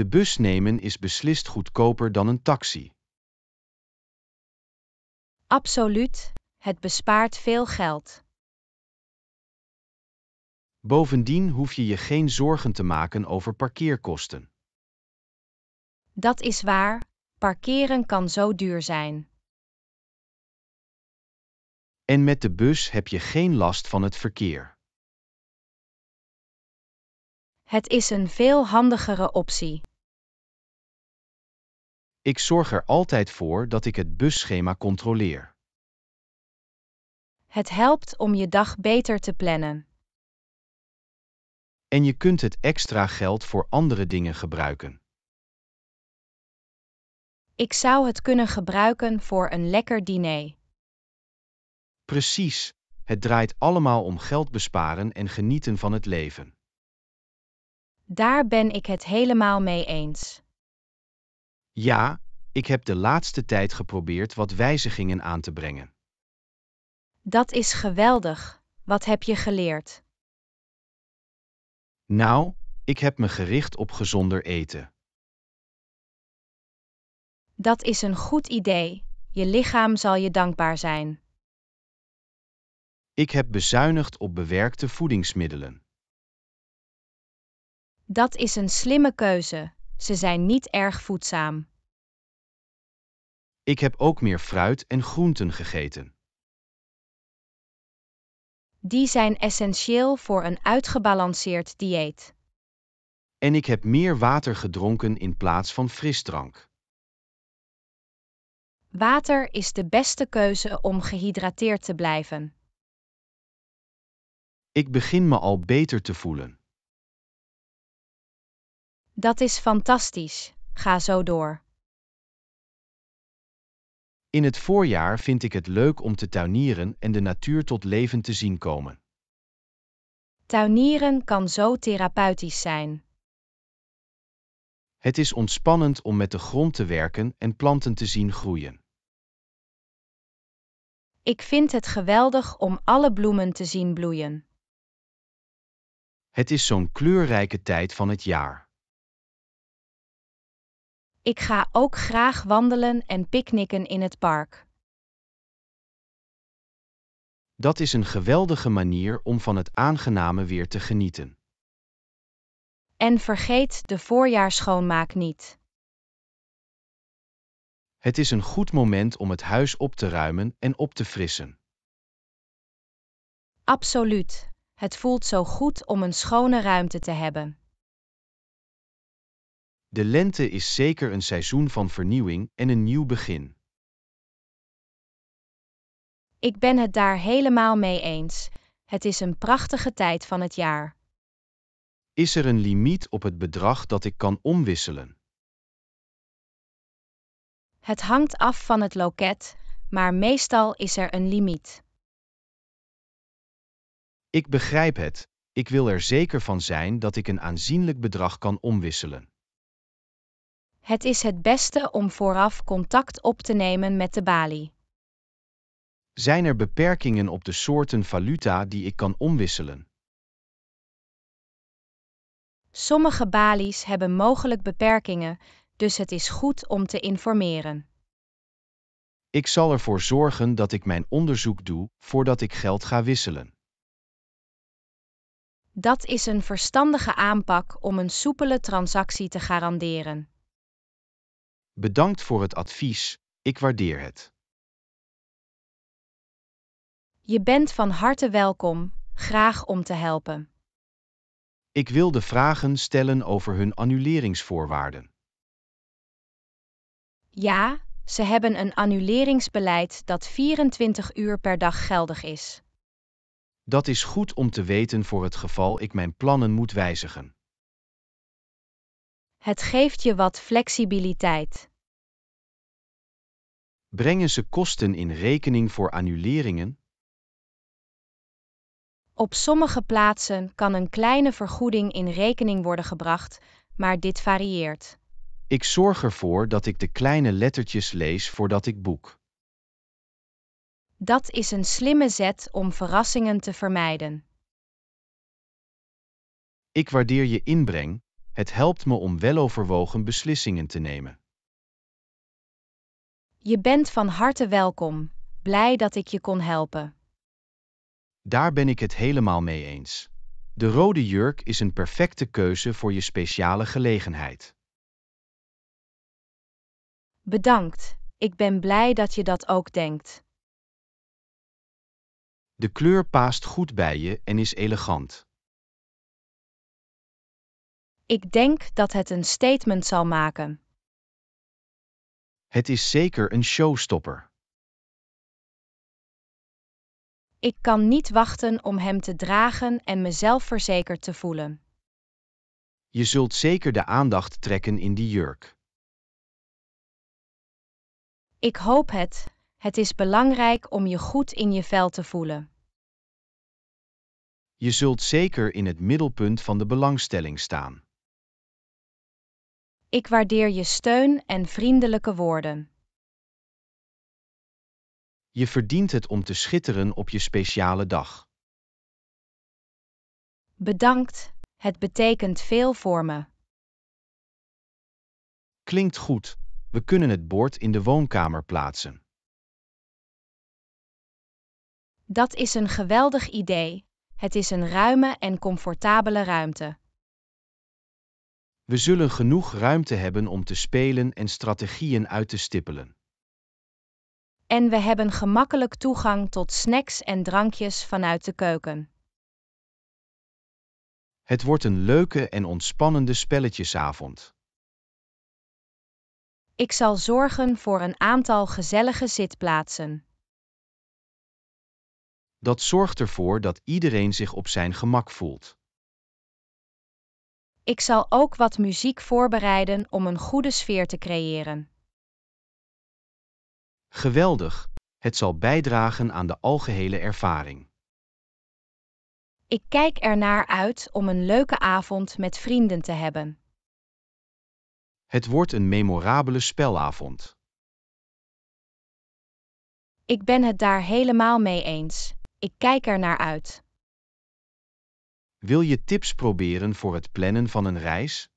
De bus nemen is beslist goedkoper dan een taxi. Absoluut, het bespaart veel geld. Bovendien hoef je je geen zorgen te maken over parkeerkosten. Dat is waar, parkeren kan zo duur zijn. En met de bus heb je geen last van het verkeer. Het is een veel handigere optie. Ik zorg er altijd voor dat ik het busschema controleer. Het helpt om je dag beter te plannen. En je kunt het extra geld voor andere dingen gebruiken. Ik zou het kunnen gebruiken voor een lekker diner. Precies, het draait allemaal om geld besparen en genieten van het leven. Daar ben ik het helemaal mee eens. Ja, ik heb de laatste tijd geprobeerd wat wijzigingen aan te brengen. Dat is geweldig. Wat heb je geleerd? Nou, ik heb me gericht op gezonder eten. Dat is een goed idee. Je lichaam zal je dankbaar zijn. Ik heb bezuinigd op bewerkte voedingsmiddelen. Dat is een slimme keuze. Ze zijn niet erg voedzaam. Ik heb ook meer fruit en groenten gegeten. Die zijn essentieel voor een uitgebalanceerd dieet. En ik heb meer water gedronken in plaats van frisdrank. Water is de beste keuze om gehydrateerd te blijven. Ik begin me al beter te voelen. Dat is fantastisch, ga zo door. In het voorjaar vind ik het leuk om te tuinieren en de natuur tot leven te zien komen. Tuinieren kan zo therapeutisch zijn. Het is ontspannend om met de grond te werken en planten te zien groeien. Ik vind het geweldig om alle bloemen te zien bloeien. Het is zo'n kleurrijke tijd van het jaar. Ik ga ook graag wandelen en picknicken in het park. Dat is een geweldige manier om van het aangename weer te genieten. En vergeet de voorjaarsschoonmaak niet. Het is een goed moment om het huis op te ruimen en op te frissen. Absoluut. Het voelt zo goed om een schone ruimte te hebben. De lente is zeker een seizoen van vernieuwing en een nieuw begin. Ik ben het daar helemaal mee eens. Het is een prachtige tijd van het jaar. Is er een limiet op het bedrag dat ik kan omwisselen? Het hangt af van het loket, maar meestal is er een limiet. Ik begrijp het, ik wil er zeker van zijn dat ik een aanzienlijk bedrag kan omwisselen. Het is het beste om vooraf contact op te nemen met de balie. Zijn er beperkingen op de soorten valuta die ik kan omwisselen? Sommige balies hebben mogelijk beperkingen, dus het is goed om te informeren. Ik zal ervoor zorgen dat ik mijn onderzoek doe voordat ik geld ga wisselen. Dat is een verstandige aanpak om een soepele transactie te garanderen. Bedankt voor het advies, ik waardeer het. Je bent van harte welkom, graag om te helpen. Ik wilde vragen stellen over hun annuleringsvoorwaarden. Ja, ze hebben een annuleringsbeleid dat 24 uur per dag geldig is. Dat is goed om te weten voor het geval ik mijn plannen moet wijzigen. Het geeft je wat flexibiliteit. Brengen ze kosten in rekening voor annuleringen? Op sommige plaatsen kan een kleine vergoeding in rekening worden gebracht, maar dit varieert. Ik zorg ervoor dat ik de kleine lettertjes lees voordat ik boek. Dat is een slimme zet om verrassingen te vermijden. Ik waardeer je inbreng, het helpt me om weloverwogen beslissingen te nemen. Je bent van harte welkom. Blij dat ik je kon helpen. Daar ben ik het helemaal mee eens. De rode jurk is een perfecte keuze voor je speciale gelegenheid. Bedankt. Ik ben blij dat je dat ook denkt. De kleur paast goed bij je en is elegant. Ik denk dat het een statement zal maken. Het is zeker een showstopper. Ik kan niet wachten om hem te dragen en mezelf verzekerd te voelen. Je zult zeker de aandacht trekken in die jurk. Ik hoop het. Het is belangrijk om je goed in je vel te voelen. Je zult zeker in het middelpunt van de belangstelling staan. Ik waardeer je steun en vriendelijke woorden. Je verdient het om te schitteren op je speciale dag. Bedankt, het betekent veel voor me. Klinkt goed, we kunnen het bord in de woonkamer plaatsen. Dat is een geweldig idee, het is een ruime en comfortabele ruimte. We zullen genoeg ruimte hebben om te spelen en strategieën uit te stippelen. En we hebben gemakkelijk toegang tot snacks en drankjes vanuit de keuken. Het wordt een leuke en ontspannende spelletjesavond. Ik zal zorgen voor een aantal gezellige zitplaatsen. Dat zorgt ervoor dat iedereen zich op zijn gemak voelt. Ik zal ook wat muziek voorbereiden om een goede sfeer te creëren. Geweldig, het zal bijdragen aan de algehele ervaring. Ik kijk ernaar uit om een leuke avond met vrienden te hebben. Het wordt een memorabele spelavond. Ik ben het daar helemaal mee eens. Ik kijk ernaar uit. Wil je tips proberen voor het plannen van een reis?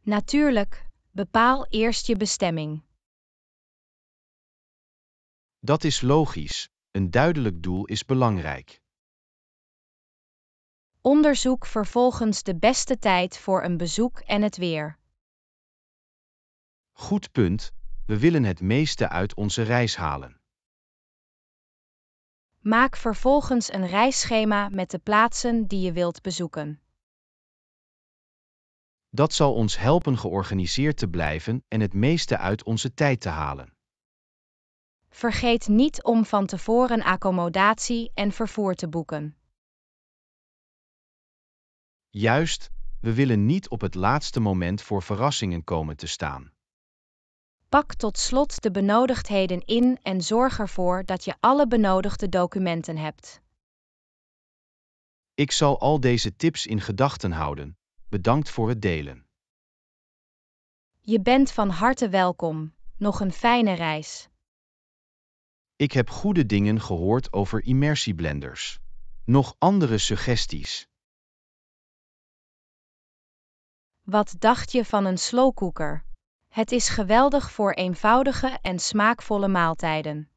Natuurlijk, bepaal eerst je bestemming. Dat is logisch, een duidelijk doel is belangrijk. Onderzoek vervolgens de beste tijd voor een bezoek en het weer. Goed punt, we willen het meeste uit onze reis halen. Maak vervolgens een reisschema met de plaatsen die je wilt bezoeken. Dat zal ons helpen georganiseerd te blijven en het meeste uit onze tijd te halen. Vergeet niet om van tevoren accommodatie en vervoer te boeken. Juist, we willen niet op het laatste moment voor verrassingen komen te staan. Pak tot slot de benodigdheden in en zorg ervoor dat je alle benodigde documenten hebt. Ik zal al deze tips in gedachten houden. Bedankt voor het delen. Je bent van harte welkom. Nog een fijne reis. Ik heb goede dingen gehoord over immersieblenders. Nog andere suggesties. Wat dacht je van een slowcooker? Het is geweldig voor eenvoudige en smaakvolle maaltijden.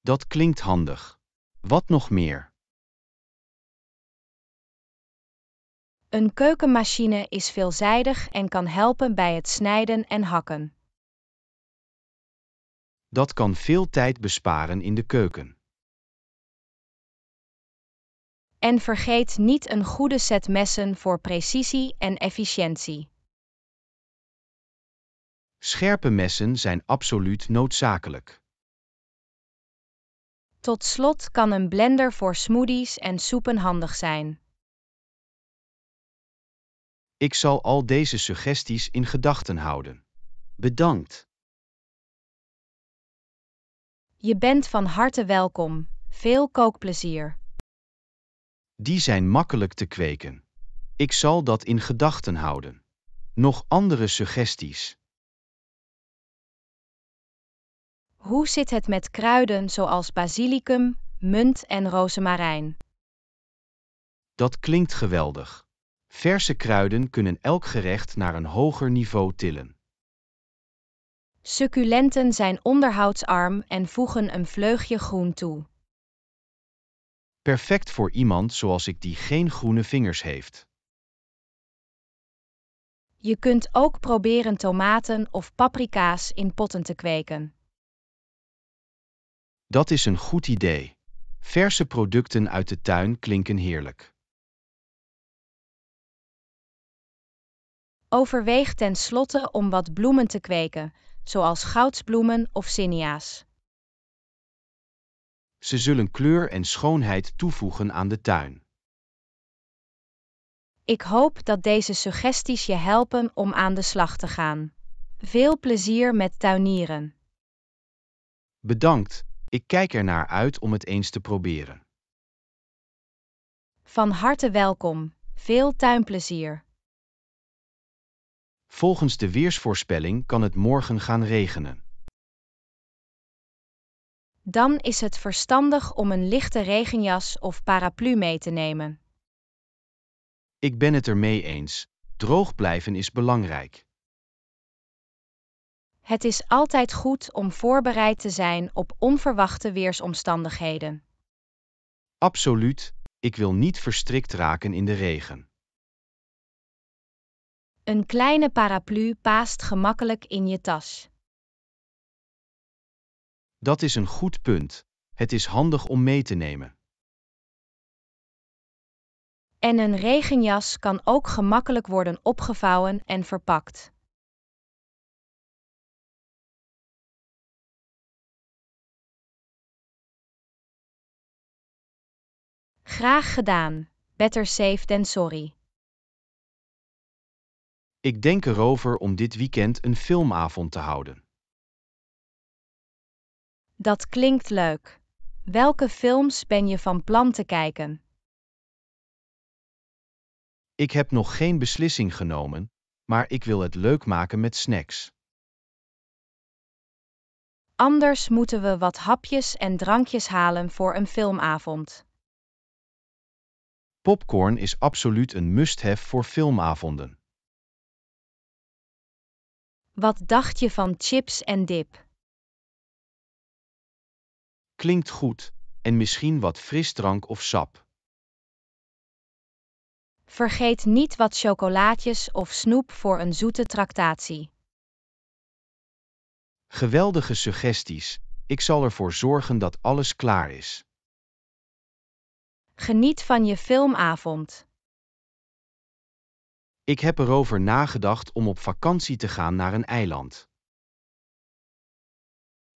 Dat klinkt handig. Wat nog meer? Een keukenmachine is veelzijdig en kan helpen bij het snijden en hakken. Dat kan veel tijd besparen in de keuken. En vergeet niet een goede set messen voor precisie en efficiëntie. Scherpe messen zijn absoluut noodzakelijk. Tot slot kan een blender voor smoothies en soepen handig zijn. Ik zal al deze suggesties in gedachten houden. Bedankt. Je bent van harte welkom. Veel kookplezier. Die zijn makkelijk te kweken. Ik zal dat in gedachten houden. Nog andere suggesties. Hoe zit het met kruiden zoals basilicum, munt en rozemarijn? Dat klinkt geweldig. Verse kruiden kunnen elk gerecht naar een hoger niveau tillen. Succulenten zijn onderhoudsarm en voegen een vleugje groen toe. Perfect voor iemand zoals ik die geen groene vingers heeft. Je kunt ook proberen tomaten of paprika's in potten te kweken. Dat is een goed idee. Verse producten uit de tuin klinken heerlijk. Overweeg tenslotte om wat bloemen te kweken, zoals goudsbloemen of zinnia's. Ze zullen kleur en schoonheid toevoegen aan de tuin. Ik hoop dat deze suggesties je helpen om aan de slag te gaan. Veel plezier met tuinieren. Bedankt, ik kijk ernaar uit om het eens te proberen. Van harte welkom, veel tuinplezier. Volgens de weersvoorspelling kan het morgen gaan regenen. Dan is het verstandig om een lichte regenjas of paraplu mee te nemen. Ik ben het ermee eens, droog blijven is belangrijk. Het is altijd goed om voorbereid te zijn op onverwachte weersomstandigheden. Absoluut, ik wil niet verstrikt raken in de regen. Een kleine paraplu paast gemakkelijk in je tas. Dat is een goed punt. Het is handig om mee te nemen. En een regenjas kan ook gemakkelijk worden opgevouwen en verpakt. Graag gedaan. Better safe than sorry. Ik denk erover om dit weekend een filmavond te houden. Dat klinkt leuk. Welke films ben je van plan te kijken? Ik heb nog geen beslissing genomen, maar ik wil het leuk maken met snacks. Anders moeten we wat hapjes en drankjes halen voor een filmavond. Popcorn is absoluut een must-have voor filmavonden. Wat dacht je van chips en dip? Klinkt goed, en misschien wat frisdrank of sap. Vergeet niet wat chocolaatjes of snoep voor een zoete tractatie. Geweldige suggesties, ik zal ervoor zorgen dat alles klaar is. Geniet van je filmavond. Ik heb erover nagedacht om op vakantie te gaan naar een eiland.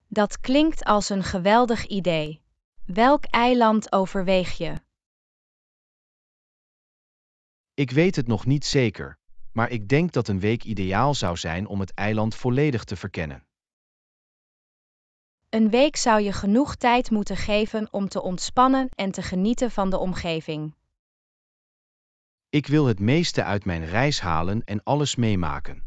Dat klinkt als een geweldig idee. Welk eiland overweeg je? Ik weet het nog niet zeker, maar ik denk dat een week ideaal zou zijn om het eiland volledig te verkennen. Een week zou je genoeg tijd moeten geven om te ontspannen en te genieten van de omgeving. Ik wil het meeste uit mijn reis halen en alles meemaken.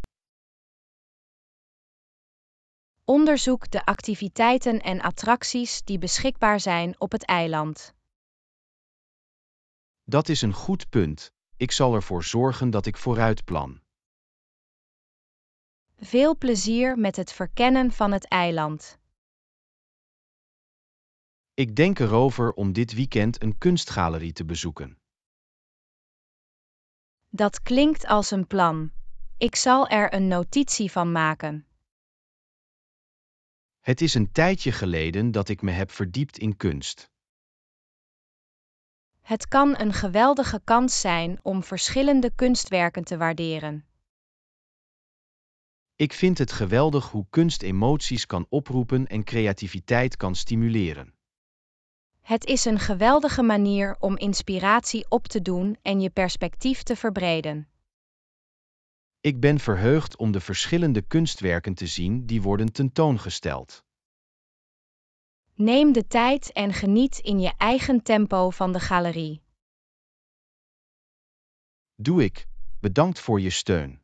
Onderzoek de activiteiten en attracties die beschikbaar zijn op het eiland. Dat is een goed punt. Ik zal ervoor zorgen dat ik vooruit plan. Veel plezier met het verkennen van het eiland. Ik denk erover om dit weekend een kunstgalerie te bezoeken. Dat klinkt als een plan. Ik zal er een notitie van maken. Het is een tijdje geleden dat ik me heb verdiept in kunst. Het kan een geweldige kans zijn om verschillende kunstwerken te waarderen. Ik vind het geweldig hoe kunst emoties kan oproepen en creativiteit kan stimuleren. Het is een geweldige manier om inspiratie op te doen en je perspectief te verbreden. Ik ben verheugd om de verschillende kunstwerken te zien die worden tentoongesteld. Neem de tijd en geniet in je eigen tempo van de galerie. Doe ik, bedankt voor je steun.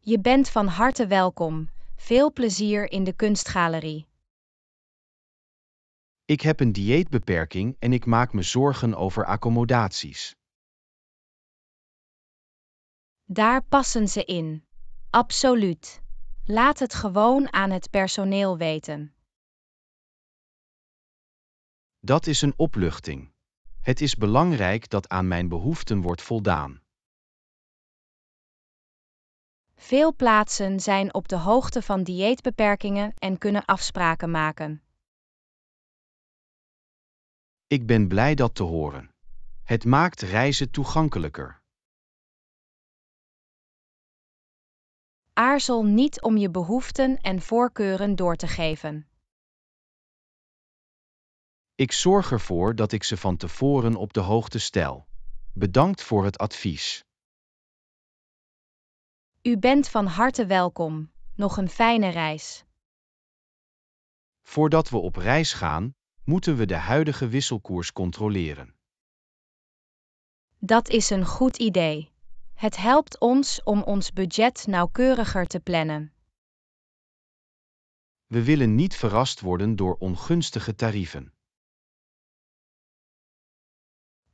Je bent van harte welkom, veel plezier in de kunstgalerie. Ik heb een dieetbeperking en ik maak me zorgen over accommodaties. Daar passen ze in. Absoluut. Laat het gewoon aan het personeel weten. Dat is een opluchting. Het is belangrijk dat aan mijn behoeften wordt voldaan. Veel plaatsen zijn op de hoogte van dieetbeperkingen en kunnen afspraken maken. Ik ben blij dat te horen. Het maakt reizen toegankelijker. Aarzel niet om je behoeften en voorkeuren door te geven. Ik zorg ervoor dat ik ze van tevoren op de hoogte stel. Bedankt voor het advies. U bent van harte welkom. Nog een fijne reis. Voordat we op reis gaan, moeten we de huidige wisselkoers controleren. Dat is een goed idee. Het helpt ons om ons budget nauwkeuriger te plannen. We willen niet verrast worden door ongunstige tarieven.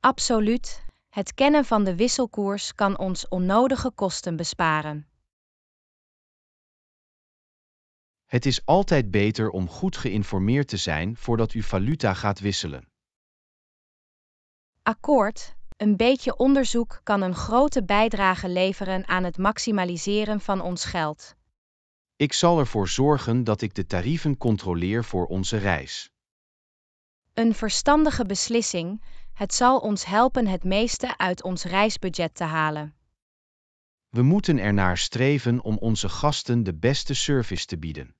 Absoluut, het kennen van de wisselkoers kan ons onnodige kosten besparen. Het is altijd beter om goed geïnformeerd te zijn voordat u valuta gaat wisselen. Akkoord, een beetje onderzoek kan een grote bijdrage leveren aan het maximaliseren van ons geld. Ik zal ervoor zorgen dat ik de tarieven controleer voor onze reis. Een verstandige beslissing, het zal ons helpen het meeste uit ons reisbudget te halen. We moeten ernaar streven om onze gasten de beste service te bieden.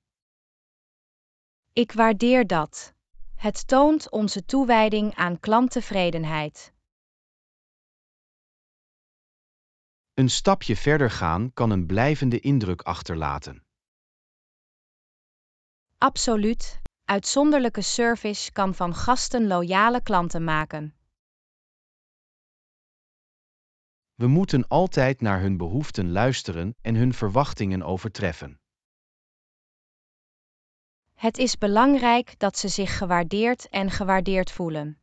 Ik waardeer dat. Het toont onze toewijding aan klanttevredenheid. Een stapje verder gaan kan een blijvende indruk achterlaten. Absoluut, uitzonderlijke service kan van gasten loyale klanten maken. We moeten altijd naar hun behoeften luisteren en hun verwachtingen overtreffen. Het is belangrijk dat ze zich gewaardeerd en gewaardeerd voelen.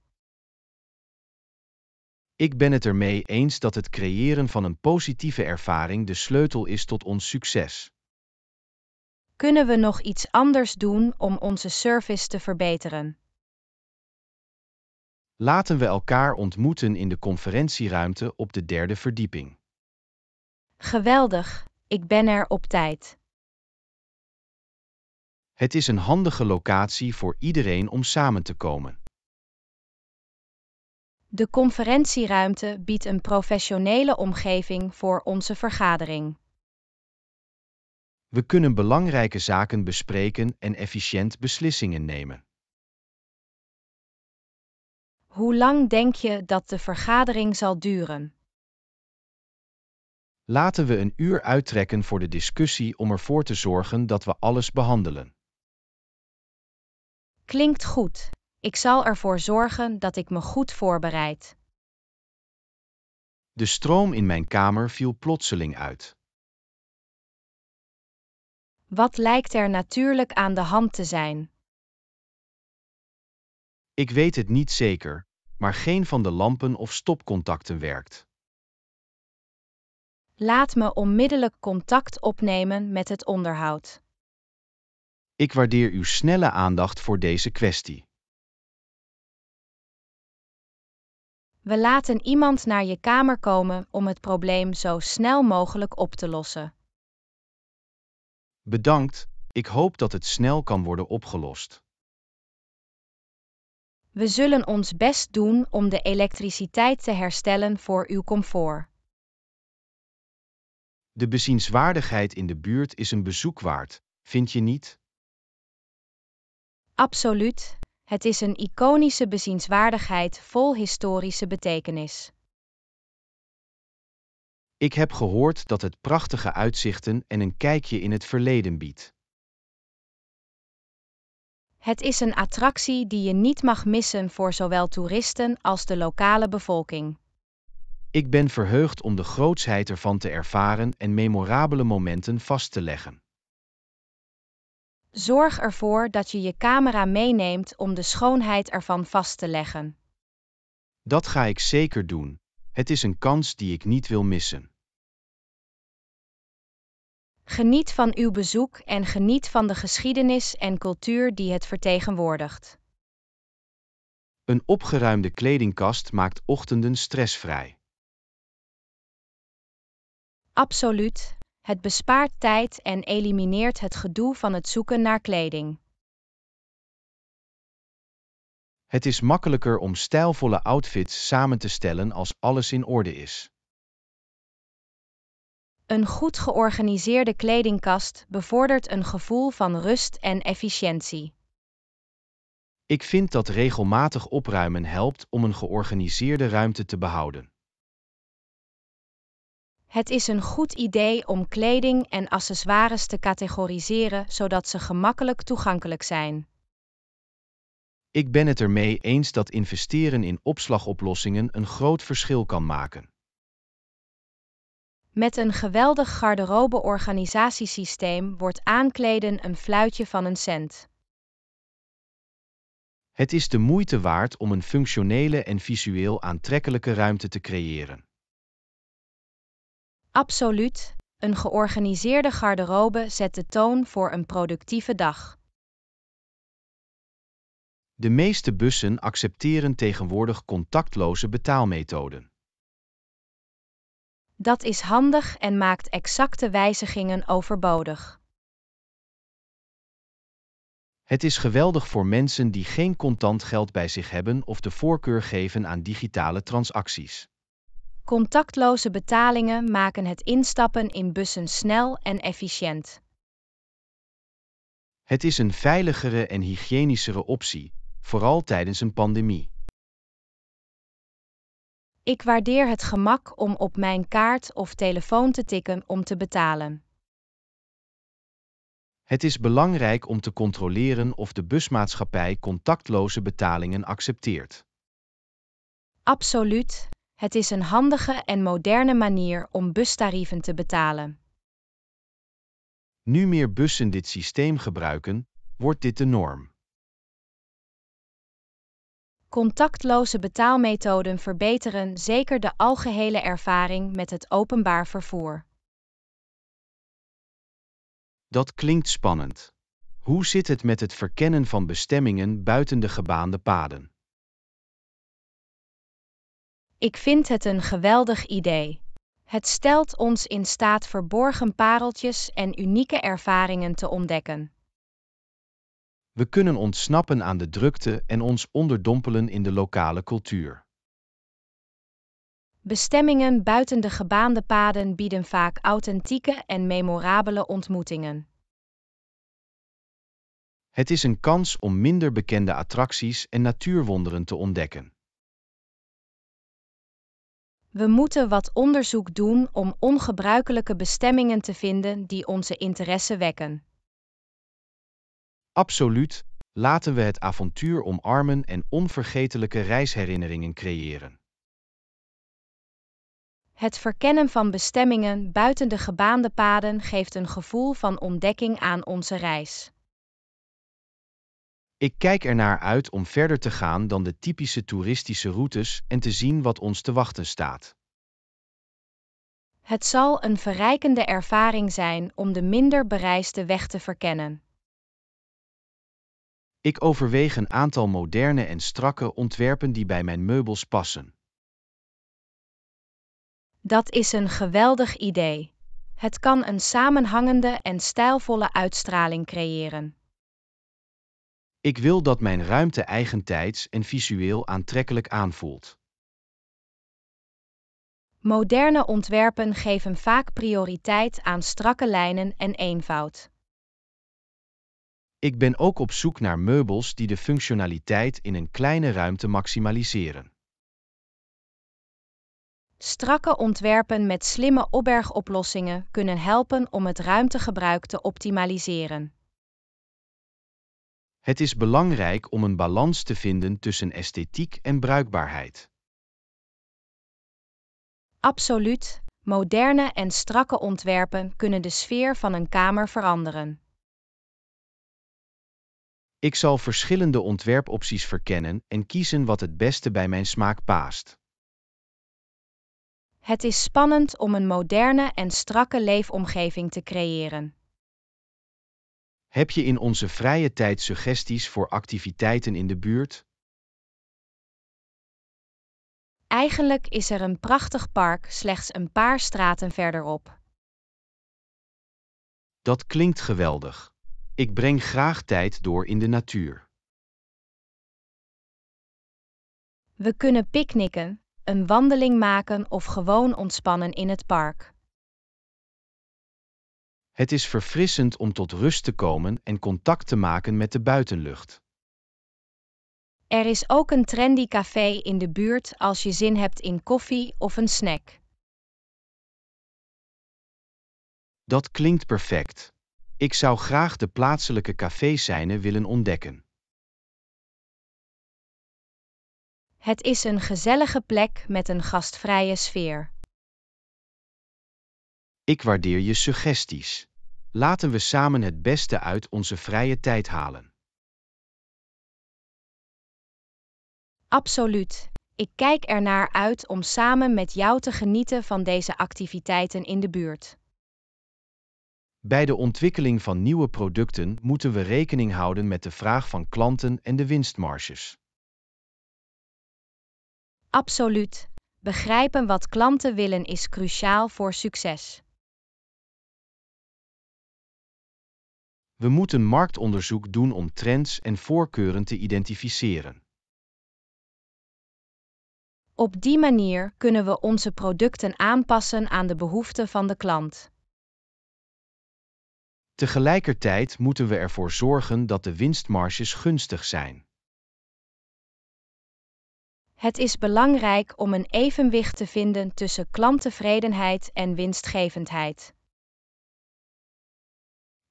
Ik ben het ermee eens dat het creëren van een positieve ervaring de sleutel is tot ons succes. Kunnen we nog iets anders doen om onze service te verbeteren? Laten we elkaar ontmoeten in de conferentieruimte op de derde verdieping. Geweldig, ik ben er op tijd. Het is een handige locatie voor iedereen om samen te komen. De conferentieruimte biedt een professionele omgeving voor onze vergadering. We kunnen belangrijke zaken bespreken en efficiënt beslissingen nemen. Hoe lang denk je dat de vergadering zal duren? Laten we een uur uittrekken voor de discussie om ervoor te zorgen dat we alles behandelen. Klinkt goed. Ik zal ervoor zorgen dat ik me goed voorbereid. De stroom in mijn kamer viel plotseling uit. Wat lijkt er natuurlijk aan de hand te zijn? Ik weet het niet zeker, maar geen van de lampen of stopcontacten werkt. Laat me onmiddellijk contact opnemen met het onderhoud. Ik waardeer uw snelle aandacht voor deze kwestie. We laten iemand naar je kamer komen om het probleem zo snel mogelijk op te lossen. Bedankt, ik hoop dat het snel kan worden opgelost. We zullen ons best doen om de elektriciteit te herstellen voor uw comfort. De bezienswaardigheid in de buurt is een bezoek waard, vind je niet? Absoluut, het is een iconische bezienswaardigheid vol historische betekenis. Ik heb gehoord dat het prachtige uitzichten en een kijkje in het verleden biedt. Het is een attractie die je niet mag missen voor zowel toeristen als de lokale bevolking. Ik ben verheugd om de grootsheid ervan te ervaren en memorabele momenten vast te leggen. Zorg ervoor dat je je camera meeneemt om de schoonheid ervan vast te leggen. Dat ga ik zeker doen. Het is een kans die ik niet wil missen. Geniet van uw bezoek en geniet van de geschiedenis en cultuur die het vertegenwoordigt. Een opgeruimde kledingkast maakt ochtenden stressvrij. Absoluut, het bespaart tijd en elimineert het gedoe van het zoeken naar kleding. Het is makkelijker om stijlvolle outfits samen te stellen als alles in orde is. Een goed georganiseerde kledingkast bevordert een gevoel van rust en efficiëntie. Ik vind dat regelmatig opruimen helpt om een georganiseerde ruimte te behouden. Het is een goed idee om kleding en accessoires te categoriseren zodat ze gemakkelijk toegankelijk zijn. Ik ben het ermee eens dat investeren in opslagoplossingen een groot verschil kan maken. Met een geweldig garderobeorganisatiesysteem wordt aankleden een fluitje van een cent. Het is de moeite waard om een functionele en visueel aantrekkelijke ruimte te creëren. Absoluut, een georganiseerde garderobe zet de toon voor een productieve dag. De meeste bussen accepteren tegenwoordig contactloze betaalmethoden. Dat is handig en maakt exacte wijzigingen overbodig. Het is geweldig voor mensen die geen contant geld bij zich hebben of de voorkeur geven aan digitale transacties. Contactloze betalingen maken het instappen in bussen snel en efficiënt. Het is een veiligere en hygiënischere optie, vooral tijdens een pandemie. Ik waardeer het gemak om op mijn kaart of telefoon te tikken om te betalen. Het is belangrijk om te controleren of de busmaatschappij contactloze betalingen accepteert. Absoluut, het is een handige en moderne manier om bustarieven te betalen. Nu meer bussen dit systeem gebruiken, wordt dit de norm. Contactloze betaalmethoden verbeteren zeker de algehele ervaring met het openbaar vervoer. Dat klinkt spannend. Hoe zit het met het verkennen van bestemmingen buiten de gebaande paden? Ik vind het een geweldig idee. Het stelt ons in staat verborgen pareltjes en unieke ervaringen te ontdekken. We kunnen ontsnappen aan de drukte en ons onderdompelen in de lokale cultuur. Bestemmingen buiten de gebaande paden bieden vaak authentieke en memorabele ontmoetingen. Het is een kans om minder bekende attracties en natuurwonderen te ontdekken. We moeten wat onderzoek doen om ongebruikelijke bestemmingen te vinden die onze interesse wekken. Absoluut, laten we het avontuur omarmen en onvergetelijke reisherinneringen creëren. Het verkennen van bestemmingen buiten de gebaande paden geeft een gevoel van ontdekking aan onze reis. Ik kijk ernaar uit om verder te gaan dan de typische toeristische routes en te zien wat ons te wachten staat. Het zal een verrijkende ervaring zijn om de minder bereisde weg te verkennen. Ik overweeg een aantal moderne en strakke ontwerpen die bij mijn meubels passen. Dat is een geweldig idee. Het kan een samenhangende en stijlvolle uitstraling creëren. Ik wil dat mijn ruimte eigentijds en visueel aantrekkelijk aanvoelt. Moderne ontwerpen geven vaak prioriteit aan strakke lijnen en eenvoud. Ik ben ook op zoek naar meubels die de functionaliteit in een kleine ruimte maximaliseren. Strakke ontwerpen met slimme opbergoplossingen kunnen helpen om het ruimtegebruik te optimaliseren. Het is belangrijk om een balans te vinden tussen esthetiek en bruikbaarheid. Absoluut, moderne en strakke ontwerpen kunnen de sfeer van een kamer veranderen. Ik zal verschillende ontwerpopties verkennen en kiezen wat het beste bij mijn smaak paast. Het is spannend om een moderne en strakke leefomgeving te creëren. Heb je in onze vrije tijd suggesties voor activiteiten in de buurt? Eigenlijk is er een prachtig park slechts een paar straten verderop. Dat klinkt geweldig. Ik breng graag tijd door in de natuur. We kunnen picknicken, een wandeling maken of gewoon ontspannen in het park. Het is verfrissend om tot rust te komen en contact te maken met de buitenlucht. Er is ook een trendy café in de buurt als je zin hebt in koffie of een snack. Dat klinkt perfect. Ik zou graag de plaatselijke caféscène willen ontdekken. Het is een gezellige plek met een gastvrije sfeer. Ik waardeer je suggesties. Laten we samen het beste uit onze vrije tijd halen. Absoluut. Ik kijk ernaar uit om samen met jou te genieten van deze activiteiten in de buurt. Bij de ontwikkeling van nieuwe producten moeten we rekening houden met de vraag van klanten en de winstmarges. Absoluut. Begrijpen wat klanten willen is cruciaal voor succes. We moeten marktonderzoek doen om trends en voorkeuren te identificeren. Op die manier kunnen we onze producten aanpassen aan de behoeften van de klant. Tegelijkertijd moeten we ervoor zorgen dat de winstmarges gunstig zijn. Het is belangrijk om een evenwicht te vinden tussen klanttevredenheid en winstgevendheid.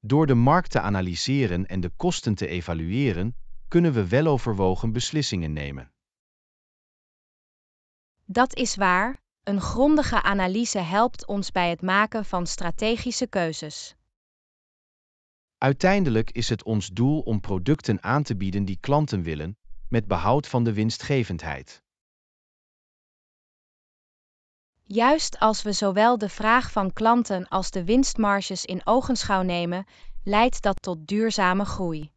Door de markt te analyseren en de kosten te evalueren, kunnen we weloverwogen beslissingen nemen. Dat is waar, een grondige analyse helpt ons bij het maken van strategische keuzes. Uiteindelijk is het ons doel om producten aan te bieden die klanten willen, met behoud van de winstgevendheid. Juist als we zowel de vraag van klanten als de winstmarges in ogenschouw nemen, leidt dat tot duurzame groei.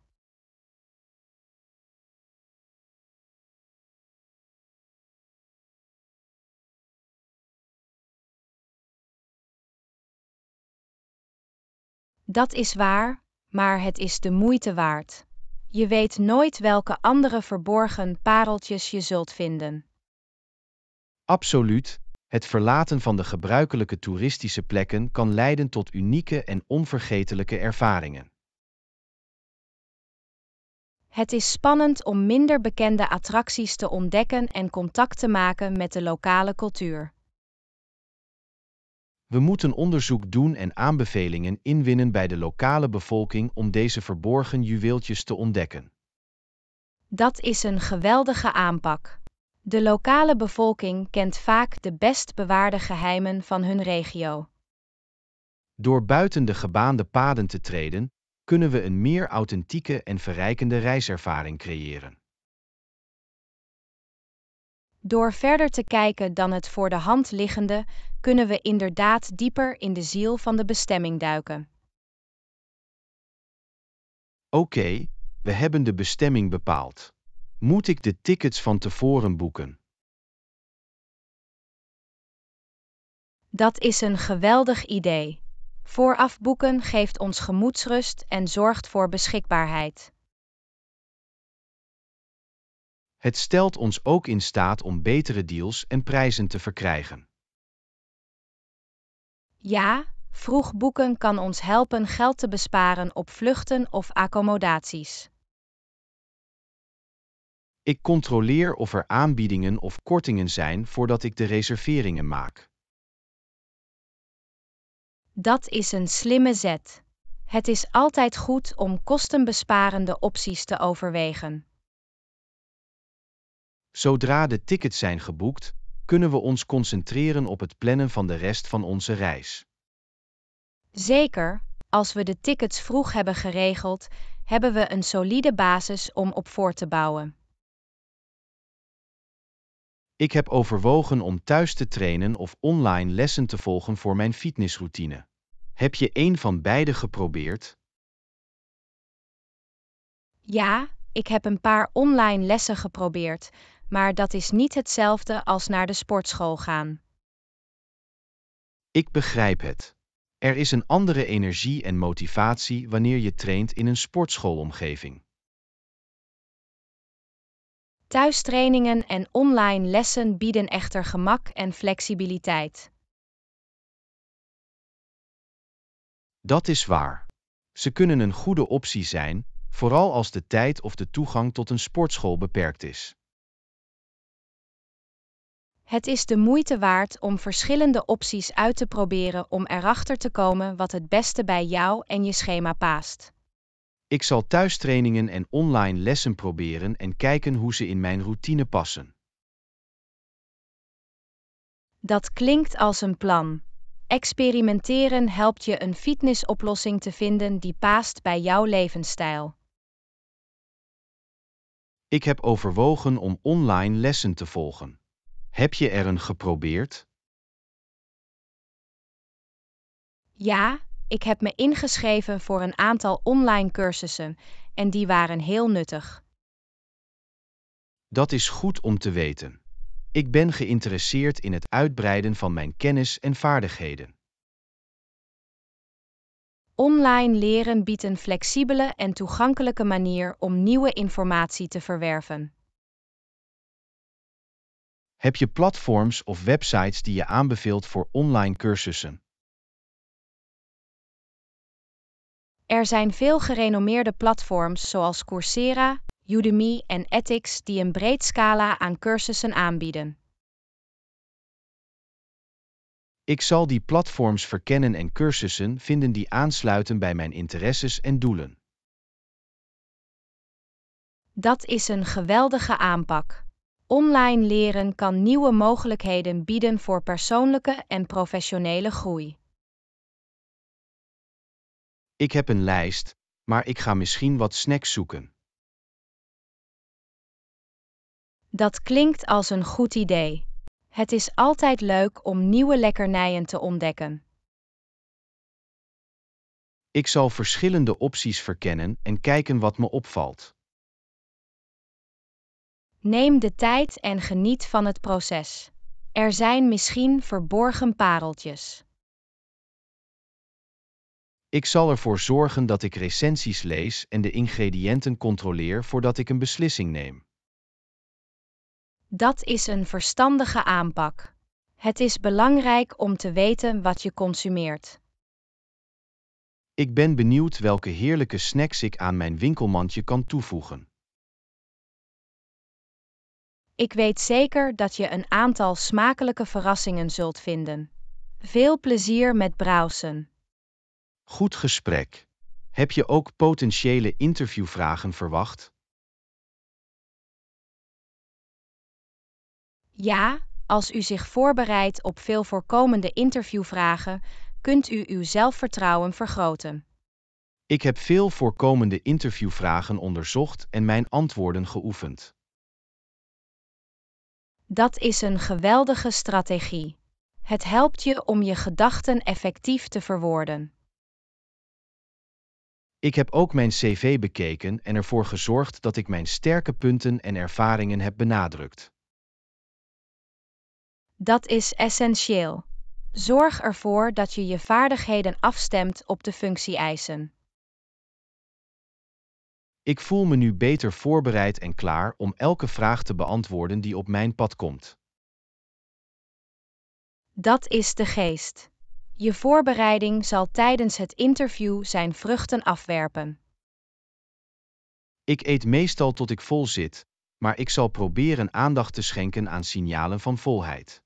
Dat is waar, maar het is de moeite waard. Je weet nooit welke andere verborgen pareltjes je zult vinden. Absoluut, het verlaten van de gebruikelijke toeristische plekken kan leiden tot unieke en onvergetelijke ervaringen. Het is spannend om minder bekende attracties te ontdekken en contact te maken met de lokale cultuur. We moeten onderzoek doen en aanbevelingen inwinnen bij de lokale bevolking om deze verborgen juweeltjes te ontdekken. Dat is een geweldige aanpak. De lokale bevolking kent vaak de best bewaarde geheimen van hun regio. Door buiten de gebaande paden te treden, kunnen we een meer authentieke en verrijkende reiservaring creëren. Door verder te kijken dan het voor de hand liggende, kunnen we inderdaad dieper in de ziel van de bestemming duiken. Oké, we hebben de bestemming bepaald. Moet ik de tickets van tevoren boeken? Dat is een geweldig idee. Vooraf boeken geeft ons gemoedsrust en zorgt voor beschikbaarheid. Het stelt ons ook in staat om betere deals en prijzen te verkrijgen. Ja, vroeg boeken kan ons helpen geld te besparen op vluchten of accommodaties. Ik controleer of er aanbiedingen of kortingen zijn voordat ik de reserveringen maak. Dat is een slimme zet. Het is altijd goed om kostenbesparende opties te overwegen. Zodra de tickets zijn geboekt, kunnen we ons concentreren op het plannen van de rest van onze reis. Zeker, als we de tickets vroeg hebben geregeld, hebben we een solide basis om op voor te bouwen. Ik heb overwogen om thuis te trainen of online lessen te volgen voor mijn fitnessroutine. Heb je een van beide geprobeerd? Ja, ik heb een paar online lessen geprobeerd, maar dat is niet hetzelfde als naar de sportschool gaan. Ik begrijp het. Er is een andere energie en motivatie wanneer je traint in een sportschoolomgeving. Thuistrainingen en online lessen bieden echter gemak en flexibiliteit. Dat is waar. Ze kunnen een goede optie zijn, vooral als de tijd of de toegang tot een sportschool beperkt is. Het is de moeite waard om verschillende opties uit te proberen om erachter te komen wat het beste bij jou en je schema past. Ik zal thuistrainingen en online lessen proberen en kijken hoe ze in mijn routine passen. Dat klinkt als een plan. Experimenteren helpt je een fitnessoplossing te vinden die past bij jouw levensstijl. Ik heb overwogen om online lessen te volgen. Heb je er een geprobeerd? Ja, ik heb me ingeschreven voor een aantal online cursussen en die waren heel nuttig. Dat is goed om te weten. Ik ben geïnteresseerd in het uitbreiden van mijn kennis en vaardigheden. Online leren biedt een flexibele en toegankelijke manier om nieuwe informatie te verwerven. Heb je platforms of websites die je aanbeveelt voor online cursussen? Er zijn veel gerenommeerde platforms zoals Coursera, Udemy en Ethics die een breed scala aan cursussen aanbieden. Ik zal die platforms verkennen en cursussen vinden die aansluiten bij mijn interesses en doelen. Dat is een geweldige aanpak. Online leren kan nieuwe mogelijkheden bieden voor persoonlijke en professionele groei. Ik heb een lijst, maar ik ga misschien wat snacks zoeken. Dat klinkt als een goed idee. Het is altijd leuk om nieuwe lekkernijen te ontdekken. Ik zal verschillende opties verkennen en kijken wat me opvalt. Neem de tijd en geniet van het proces. Er zijn misschien verborgen pareltjes. Ik zal ervoor zorgen dat ik recensies lees en de ingrediënten controleer voordat ik een beslissing neem. Dat is een verstandige aanpak. Het is belangrijk om te weten wat je consumeert. Ik ben benieuwd welke heerlijke snacks ik aan mijn winkelmandje kan toevoegen. Ik weet zeker dat je een aantal smakelijke verrassingen zult vinden. Veel plezier met browsen. Goed gesprek. Heb je ook potentiële interviewvragen verwacht? Ja, als u zich voorbereidt op veel voorkomende interviewvragen, kunt u uw zelfvertrouwen vergroten. Ik heb veel voorkomende interviewvragen onderzocht en mijn antwoorden geoefend. Dat is een geweldige strategie. Het helpt je om je gedachten effectief te verwoorden. Ik heb ook mijn cv bekeken en ervoor gezorgd dat ik mijn sterke punten en ervaringen heb benadrukt. Dat is essentieel. Zorg ervoor dat je je vaardigheden afstemt op de functie-eisen. Ik voel me nu beter voorbereid en klaar om elke vraag te beantwoorden die op mijn pad komt. Dat is de geest. Je voorbereiding zal tijdens het interview zijn vruchten afwerpen. Ik eet meestal tot ik vol zit, maar ik zal proberen aandacht te schenken aan signalen van volheid.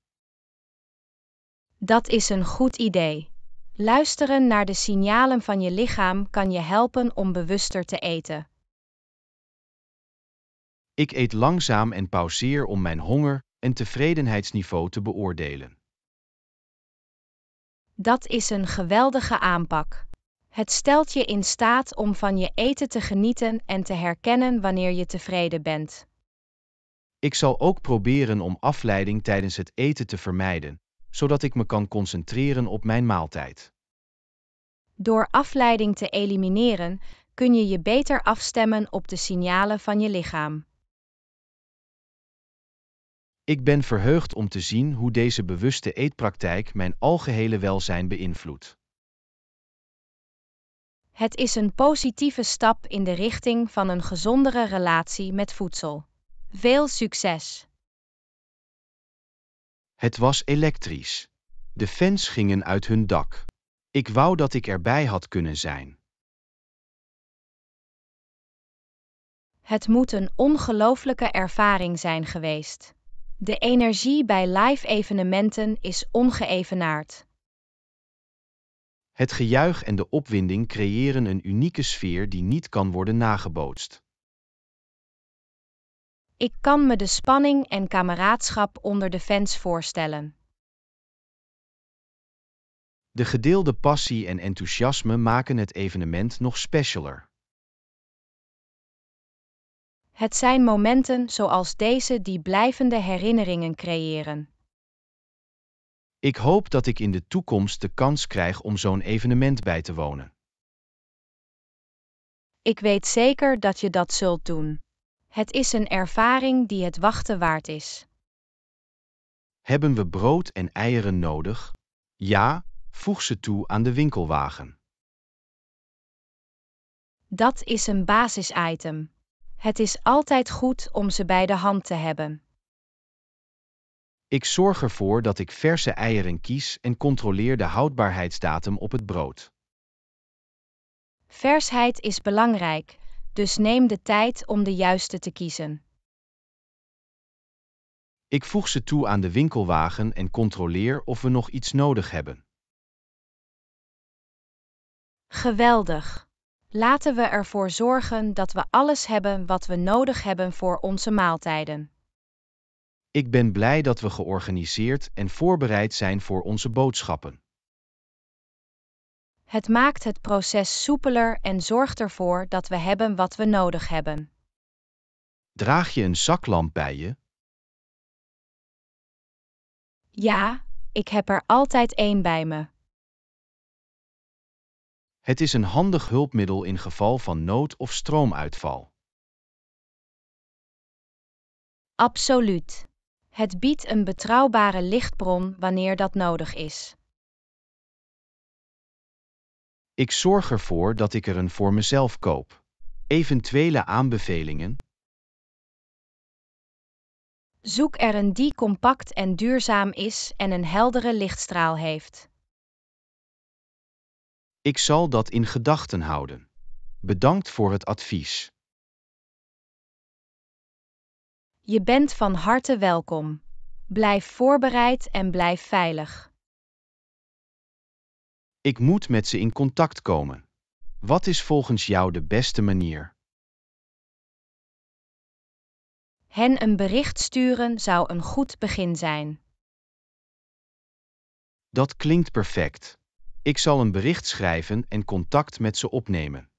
Dat is een goed idee. Luisteren naar de signalen van je lichaam kan je helpen om bewuster te eten. Ik eet langzaam en pauzeer om mijn honger en tevredenheidsniveau te beoordelen. Dat is een geweldige aanpak. Het stelt je in staat om van je eten te genieten en te herkennen wanneer je tevreden bent. Ik zal ook proberen om afleiding tijdens het eten te vermijden, zodat ik me kan concentreren op mijn maaltijd. Door afleiding te elimineren kun je je beter afstemmen op de signalen van je lichaam. Ik ben verheugd om te zien hoe deze bewuste eetpraktijk mijn algehele welzijn beïnvloedt. Het is een positieve stap in de richting van een gezondere relatie met voedsel. Veel succes! Het was elektrisch. De fans gingen uit hun dak. Ik wou dat ik erbij had kunnen zijn. Het moet een ongelooflijke ervaring zijn geweest. De energie bij live evenementen is ongeëvenaard. Het gejuich en de opwinding creëren een unieke sfeer die niet kan worden nagebootst. Ik kan me de spanning en kameraadschap onder de fans voorstellen. De gedeelde passie en enthousiasme maken het evenement nog specialer. Het zijn momenten zoals deze die blijvende herinneringen creëren. Ik hoop dat ik in de toekomst de kans krijg om zo'n evenement bij te wonen. Ik weet zeker dat je dat zult doen. Het is een ervaring die het wachten waard is. Hebben we brood en eieren nodig? Ja, voeg ze toe aan de winkelwagen. Dat is een basisitem. Het is altijd goed om ze bij de hand te hebben. Ik zorg ervoor dat ik verse eieren kies en controleer de houdbaarheidsdatum op het brood. Versheid is belangrijk, dus neem de tijd om de juiste te kiezen. Ik voeg ze toe aan de winkelwagen en controleer of we nog iets nodig hebben. Geweldig! Laten we ervoor zorgen dat we alles hebben wat we nodig hebben voor onze maaltijden. Ik ben blij dat we georganiseerd en voorbereid zijn voor onze boodschappen. Het maakt het proces soepeler en zorgt ervoor dat we hebben wat we nodig hebben. Draag je een zaklamp bij je? Ja, ik heb er altijd één bij me. Het is een handig hulpmiddel in geval van nood of stroomuitval. Absoluut. Het biedt een betrouwbare lichtbron wanneer dat nodig is. Ik zorg ervoor dat ik er een voor mezelf koop. Eventuele aanbevelingen. Zoek er een die compact en duurzaam is en een heldere lichtstraal heeft. Ik zal dat in gedachten houden. Bedankt voor het advies. Je bent van harte welkom. Blijf voorbereid en blijf veilig. Ik moet met ze in contact komen. Wat is volgens jou de beste manier? Hen een bericht sturen zou een goed begin zijn. Dat klinkt perfect. Ik zal een bericht schrijven en contact met ze opnemen.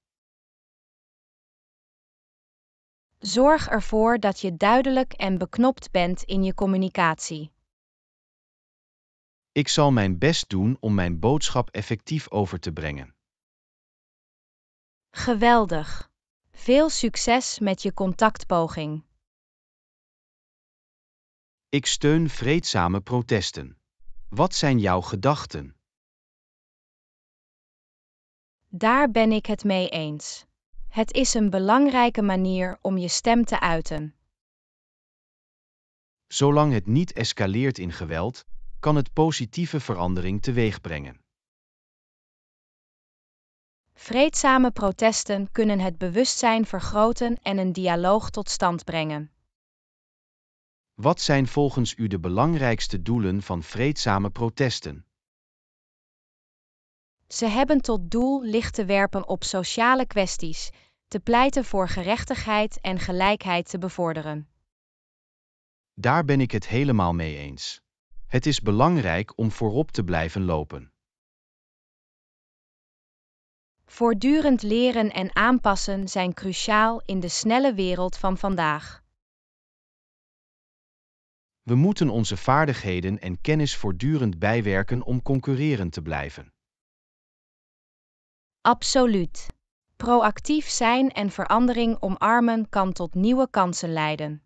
Zorg ervoor dat je duidelijk en beknopt bent in je communicatie. Ik zal mijn best doen om mijn boodschap effectief over te brengen. Geweldig! Veel succes met je contactpoging. Ik steun vreedzame protesten. Wat zijn jouw gedachten? Daar ben ik het mee eens. Het is een belangrijke manier om je stem te uiten. Zolang het niet escaleert in geweld, kan het positieve verandering teweegbrengen. Vreedzame protesten kunnen het bewustzijn vergroten en een dialoog tot stand brengen. Wat zijn volgens u de belangrijkste doelen van vreedzame protesten? Ze hebben tot doel licht te werpen op sociale kwesties, te pleiten voor gerechtigheid en gelijkheid te bevorderen. Daar ben ik het helemaal mee eens. Het is belangrijk om voorop te blijven lopen. Voortdurend leren en aanpassen zijn cruciaal in de snelle wereld van vandaag. We moeten onze vaardigheden en kennis voortdurend bijwerken om concurrerend te blijven. Absoluut. Proactief zijn en verandering omarmen kan tot nieuwe kansen leiden.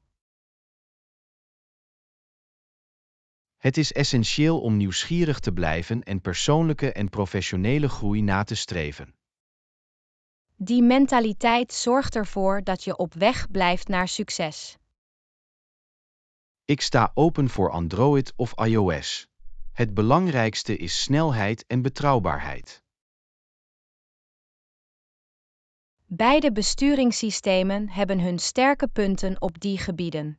Het is essentieel om nieuwsgierig te blijven en persoonlijke en professionele groei na te streven. Die mentaliteit zorgt ervoor dat je op weg blijft naar succes. Ik sta open voor Android of iOS. Het belangrijkste is snelheid en betrouwbaarheid. Beide besturingssystemen hebben hun sterke punten op die gebieden.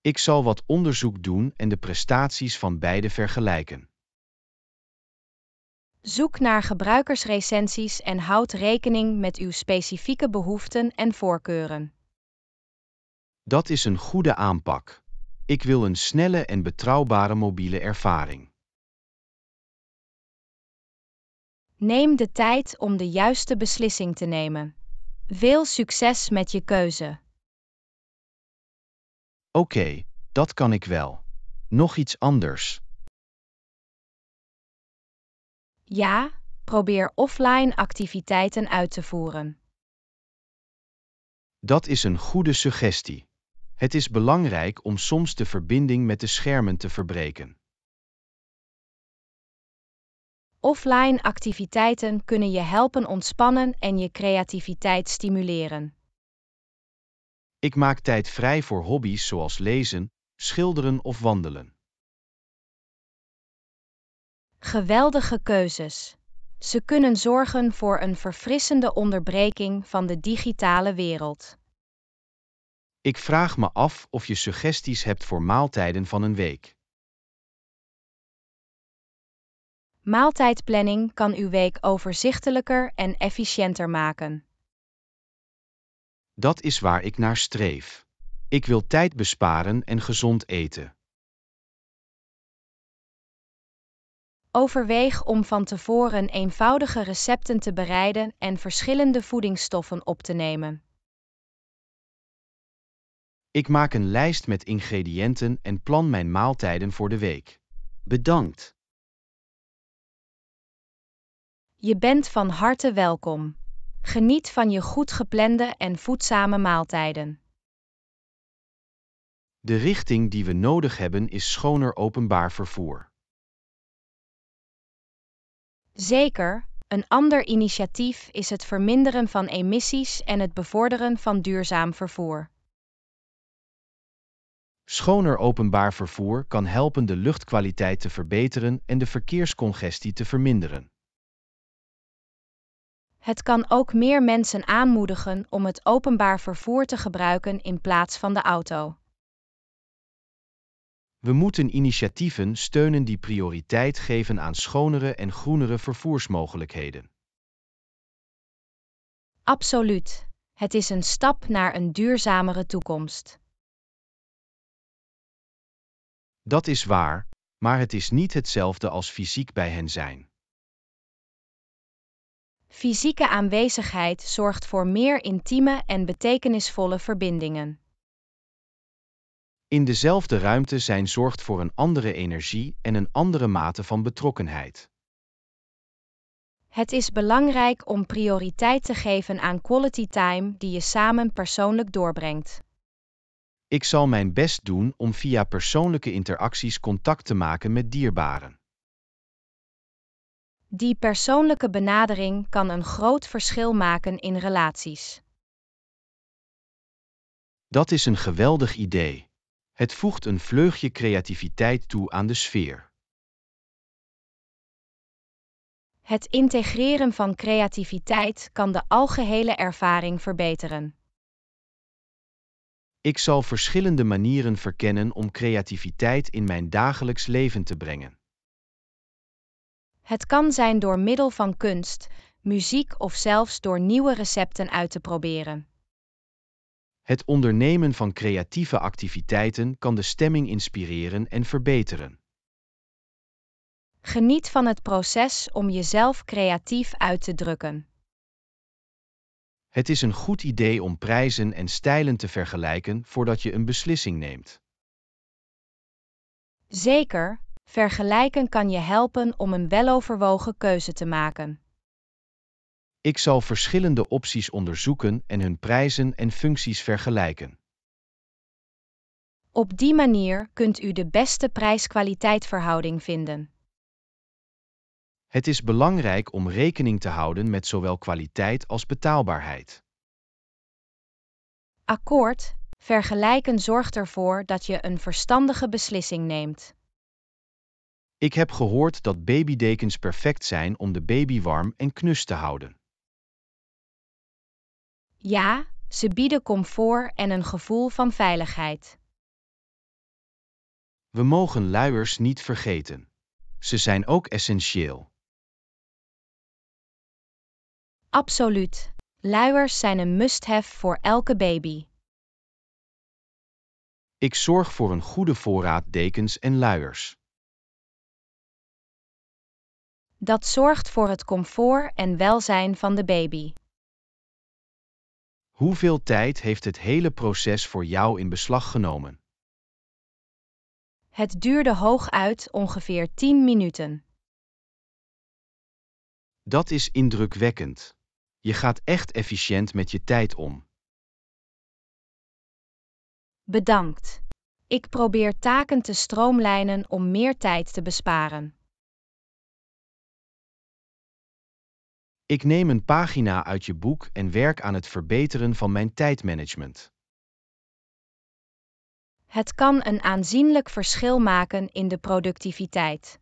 Ik zal wat onderzoek doen en de prestaties van beide vergelijken. Zoek naar gebruikersrecensies en houd rekening met uw specifieke behoeften en voorkeuren. Dat is een goede aanpak. Ik wil een snelle en betrouwbare mobiele ervaring. Neem de tijd om de juiste beslissing te nemen. Veel succes met je keuze. Oké, dat kan ik wel. Nog iets anders. Ja, probeer offline activiteiten uit te voeren. Dat is een goede suggestie. Het is belangrijk om soms de verbinding met de schermen te verbreken. Offline activiteiten kunnen je helpen ontspannen en je creativiteit stimuleren. Ik maak tijd vrij voor hobby's zoals lezen, schilderen of wandelen. Geweldige keuzes. Ze kunnen zorgen voor een verfrissende onderbreking van de digitale wereld. Ik vraag me af of je suggesties hebt voor maaltijden van een week. Maaltijdplanning kan uw week overzichtelijker en efficiënter maken. Dat is waar ik naar streef. Ik wil tijd besparen en gezond eten. Overweeg om van tevoren eenvoudige recepten te bereiden en verschillende voedingsstoffen op te nemen. Ik maak een lijst met ingrediënten en plan mijn maaltijden voor de week. Bedankt. Je bent van harte welkom. Geniet van je goed geplande en voedzame maaltijden. De richting die we nodig hebben is schoner openbaar vervoer. Zeker, een ander initiatief is het verminderen van emissies en het bevorderen van duurzaam vervoer. Schoner openbaar vervoer kan helpen de luchtkwaliteit te verbeteren en de verkeerscongestie te verminderen. Het kan ook meer mensen aanmoedigen om het openbaar vervoer te gebruiken in plaats van de auto. We moeten initiatieven steunen die prioriteit geven aan schonere en groenere vervoersmogelijkheden. Absoluut. Het is een stap naar een duurzamere toekomst. Dat is waar, maar het is niet hetzelfde als fysiek bij hen zijn. Fysieke aanwezigheid zorgt voor meer intieme en betekenisvolle verbindingen. In dezelfde ruimte zijn zorgt voor een andere energie en een andere mate van betrokkenheid. Het is belangrijk om prioriteit te geven aan quality time die je samen persoonlijk doorbrengt. Ik zal mijn best doen om via persoonlijke interacties contact te maken met dierbaren. Die persoonlijke benadering kan een groot verschil maken in relaties. Dat is een geweldig idee. Het voegt een vleugje creativiteit toe aan de sfeer. Het integreren van creativiteit kan de algehele ervaring verbeteren. Ik zal verschillende manieren verkennen om creativiteit in mijn dagelijks leven te brengen. Het kan zijn door middel van kunst, muziek of zelfs door nieuwe recepten uit te proberen. Het ondernemen van creatieve activiteiten kan de stemming inspireren en verbeteren. Geniet van het proces om jezelf creatief uit te drukken. Het is een goed idee om prijzen en stijlen te vergelijken voordat je een beslissing neemt. Zeker, Vergelijken kan je helpen om een weloverwogen keuze te maken. Ik zal verschillende opties onderzoeken en hun prijzen en functies vergelijken. Op die manier kunt u de beste prijs kwaliteitverhouding vinden. Het is belangrijk om rekening te houden met zowel kwaliteit als betaalbaarheid. Akkoord, vergelijken zorgt ervoor dat je een verstandige beslissing neemt. Ik heb gehoord dat babydekens perfect zijn om de baby warm en knus te houden. Ja, ze bieden comfort en een gevoel van veiligheid. We mogen luiers niet vergeten. Ze zijn ook essentieel. Absoluut. Luiers zijn een must-have voor elke baby. Ik zorg voor een goede voorraad dekens en luiers. Dat zorgt voor het comfort en welzijn van de baby. Hoeveel tijd heeft het hele proces voor jou in beslag genomen? Het duurde hooguit ongeveer 10 minuten. Dat is indrukwekkend. Je gaat echt efficiënt met je tijd om. Bedankt. Ik probeer taken te stroomlijnen om meer tijd te besparen. Ik neem een pagina uit je boek en werk aan het verbeteren van mijn tijdmanagement. Het kan een aanzienlijk verschil maken in de productiviteit.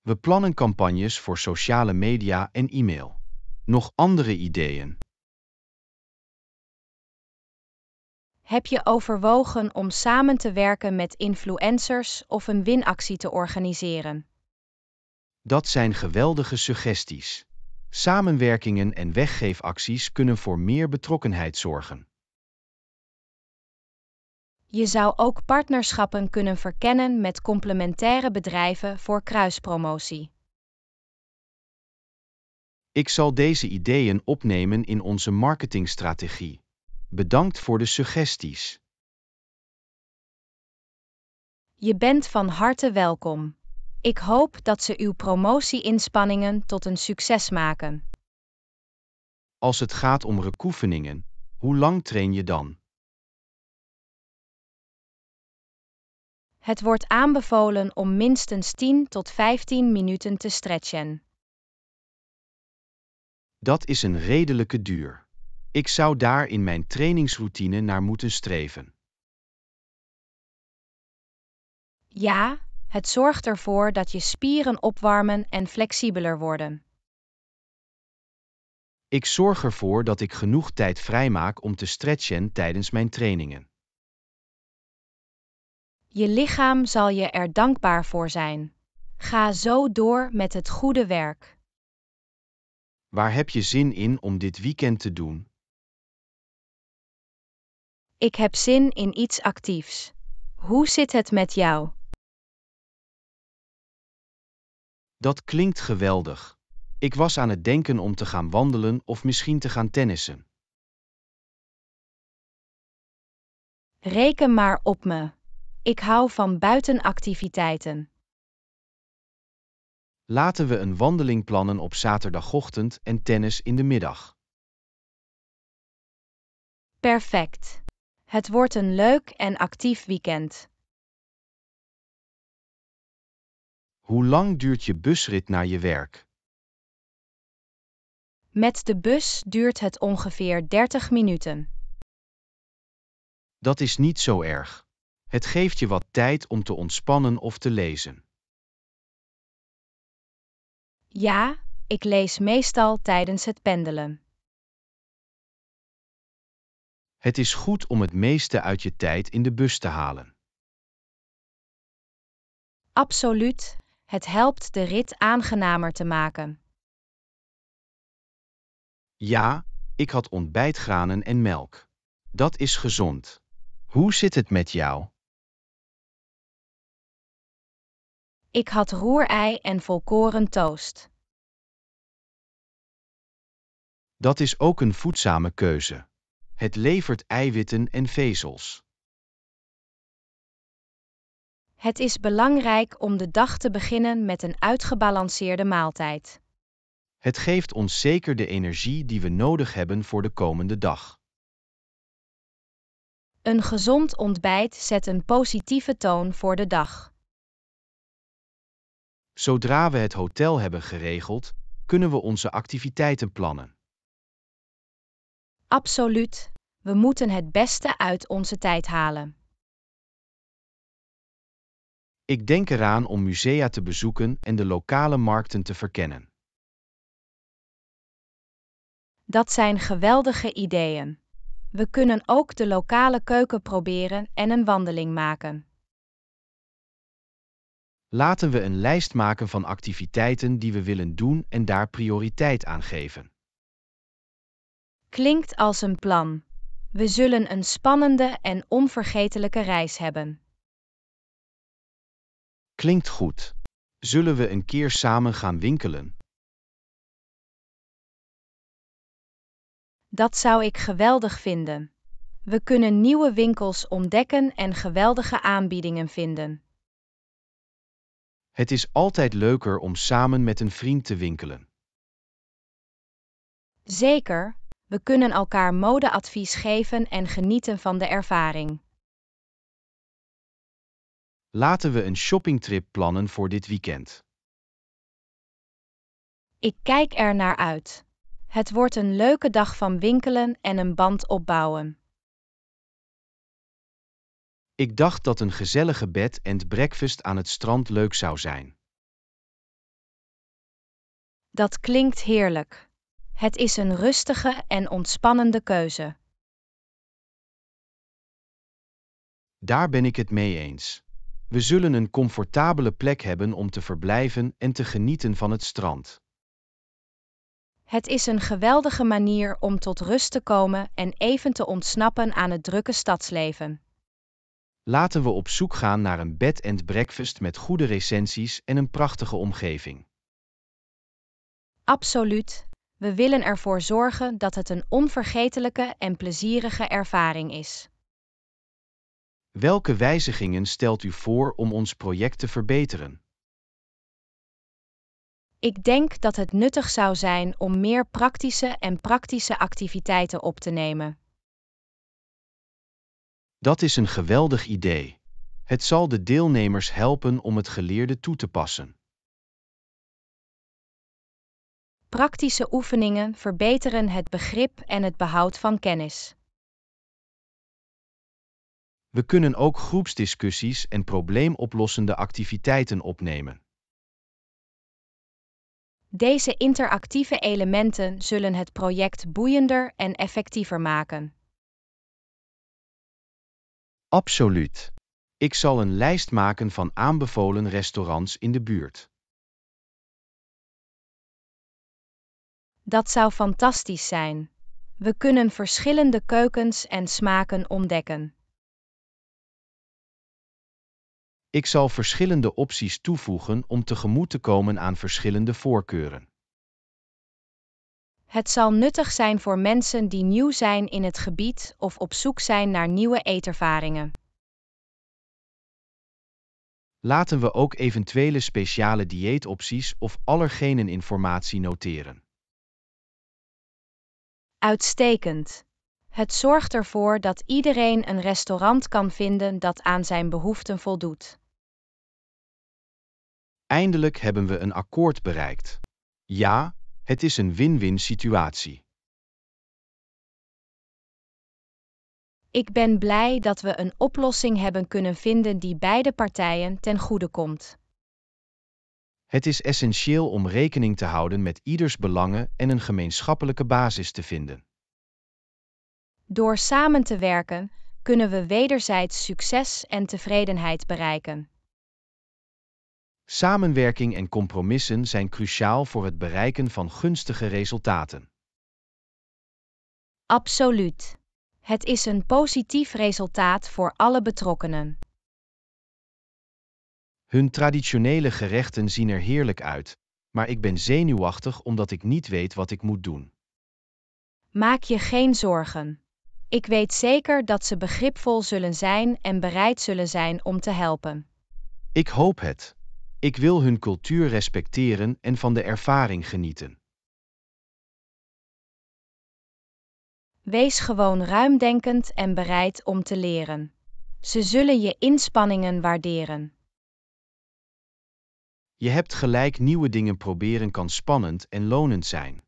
We plannen campagnes voor sociale media en e-mail. Nog andere ideeën? Heb je overwogen om samen te werken met influencers of een winactie te organiseren? Dat zijn geweldige suggesties. Samenwerkingen en weggeefacties kunnen voor meer betrokkenheid zorgen. Je zou ook partnerschappen kunnen verkennen met complementaire bedrijven voor kruispromotie. Ik zal deze ideeën opnemen in onze marketingstrategie. Bedankt voor de suggesties. Je bent van harte welkom. Ik hoop dat ze uw promotie-inspanningen tot een succes maken. Als het gaat om rekoefeningen, hoe lang train je dan? Het wordt aanbevolen om minstens 10 tot 15 minuten te stretchen. Dat is een redelijke duur. Ik zou daar in mijn trainingsroutine naar moeten streven. Ja, het zorgt ervoor dat je spieren opwarmen en flexibeler worden. Ik zorg ervoor dat ik genoeg tijd vrijmaak om te stretchen tijdens mijn trainingen. Je lichaam zal je er dankbaar voor zijn. Ga zo door met het goede werk. Waar heb je zin in om dit weekend te doen? Ik heb zin in iets actiefs. Hoe zit het met jou? Dat klinkt geweldig. Ik was aan het denken om te gaan wandelen of misschien te gaan tennissen. Reken maar op me. Ik hou van buitenactiviteiten. Laten we een wandeling plannen op zaterdagochtend en tennis in de middag. Perfect. Het wordt een leuk en actief weekend. Hoe lang duurt je busrit naar je werk? Met de bus duurt het ongeveer 30 minuten. Dat is niet zo erg. Het geeft je wat tijd om te ontspannen of te lezen. Ja, ik lees meestal tijdens het pendelen. Het is goed om het meeste uit je tijd in de bus te halen. Absoluut, het helpt de rit aangenamer te maken. Ja, ik had ontbijtgranen en melk. Dat is gezond. Hoe zit het met jou? Ik had roerei en volkoren toast. Dat is ook een voedzame keuze. Het levert eiwitten en vezels. Het is belangrijk om de dag te beginnen met een uitgebalanceerde maaltijd. Het geeft ons zeker de energie die we nodig hebben voor de komende dag. Een gezond ontbijt zet een positieve toon voor de dag. Zodra we het hotel hebben geregeld, kunnen we onze activiteiten plannen. Absoluut, we moeten het beste uit onze tijd halen. Ik denk eraan om musea te bezoeken en de lokale markten te verkennen. Dat zijn geweldige ideeën. We kunnen ook de lokale keuken proberen en een wandeling maken. Laten we een lijst maken van activiteiten die we willen doen en daar prioriteit aan geven. Klinkt als een plan. We zullen een spannende en onvergetelijke reis hebben. Klinkt goed. Zullen we een keer samen gaan winkelen? Dat zou ik geweldig vinden. We kunnen nieuwe winkels ontdekken en geweldige aanbiedingen vinden. Het is altijd leuker om samen met een vriend te winkelen. Zeker, we kunnen elkaar modeadvies geven en genieten van de ervaring. Laten we een shoppingtrip plannen voor dit weekend. Ik kijk er naar uit. Het wordt een leuke dag van winkelen en een band opbouwen. Ik dacht dat een gezellige bed en breakfast aan het strand leuk zou zijn. Dat klinkt heerlijk. Het is een rustige en ontspannende keuze. Daar ben ik het mee eens. We zullen een comfortabele plek hebben om te verblijven en te genieten van het strand. Het is een geweldige manier om tot rust te komen en even te ontsnappen aan het drukke stadsleven. Laten we op zoek gaan naar een bed and breakfast met goede recensies en een prachtige omgeving. Absoluut. We willen ervoor zorgen dat het een onvergetelijke en plezierige ervaring is. Welke wijzigingen stelt u voor om ons project te verbeteren? Ik denk dat het nuttig zou zijn om meer praktische en praktische activiteiten op te nemen. Dat is een geweldig idee. Het zal de deelnemers helpen om het geleerde toe te passen. Praktische oefeningen verbeteren het begrip en het behoud van kennis. We kunnen ook groepsdiscussies en probleemoplossende activiteiten opnemen. Deze interactieve elementen zullen het project boeiender en effectiever maken. Absoluut. Ik zal een lijst maken van aanbevolen restaurants in de buurt. Dat zou fantastisch zijn. We kunnen verschillende keukens en smaken ontdekken. Ik zal verschillende opties toevoegen om tegemoet te komen aan verschillende voorkeuren. Het zal nuttig zijn voor mensen die nieuw zijn in het gebied of op zoek zijn naar nieuwe eetervaringen. Laten we ook eventuele speciale dieetopties of allergeneninformatie noteren. Uitstekend. Het zorgt ervoor dat iedereen een restaurant kan vinden dat aan zijn behoeften voldoet. Eindelijk hebben we een akkoord bereikt. Ja, het is een win-win situatie. Ik ben blij dat we een oplossing hebben kunnen vinden die beide partijen ten goede komt. Het is essentieel om rekening te houden met ieders belangen en een gemeenschappelijke basis te vinden. Door samen te werken kunnen we wederzijds succes en tevredenheid bereiken. Samenwerking en compromissen zijn cruciaal voor het bereiken van gunstige resultaten. Absoluut. Het is een positief resultaat voor alle betrokkenen. Hun traditionele gerechten zien er heerlijk uit, maar ik ben zenuwachtig omdat ik niet weet wat ik moet doen. Maak je geen zorgen. Ik weet zeker dat ze begripvol zullen zijn en bereid zullen zijn om te helpen. Ik hoop het. Ik wil hun cultuur respecteren en van de ervaring genieten. Wees gewoon ruimdenkend en bereid om te leren. Ze zullen je inspanningen waarderen. Je hebt gelijk, nieuwe dingen proberen kan spannend en lonend zijn.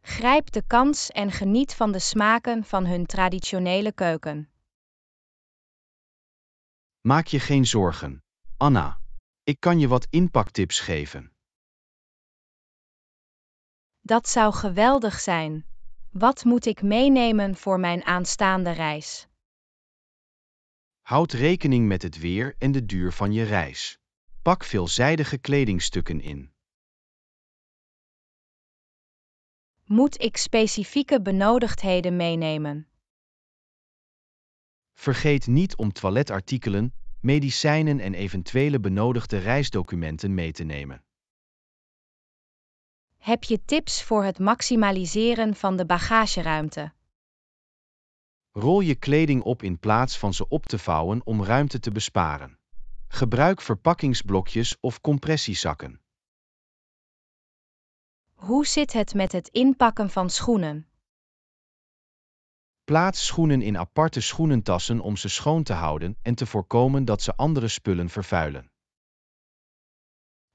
Grijp de kans en geniet van de smaken van hun traditionele keuken. Maak je geen zorgen. Anna, ik kan je wat inpaktips geven. Dat zou geweldig zijn. Wat moet ik meenemen voor mijn aanstaande reis? Houd rekening met het weer en de duur van je reis. Pak veelzijdige kledingstukken in. Moet ik specifieke benodigdheden meenemen? Vergeet niet om toiletartikelen, medicijnen en eventuele benodigde reisdocumenten mee te nemen. Heb je tips voor het maximaliseren van de bagageruimte? Rol je kleding op in plaats van ze op te vouwen om ruimte te besparen. Gebruik verpakkingsblokjes of compressiezakken. Hoe zit het met het inpakken van schoenen? Plaats schoenen in aparte schoenentassen om ze schoon te houden en te voorkomen dat ze andere spullen vervuilen.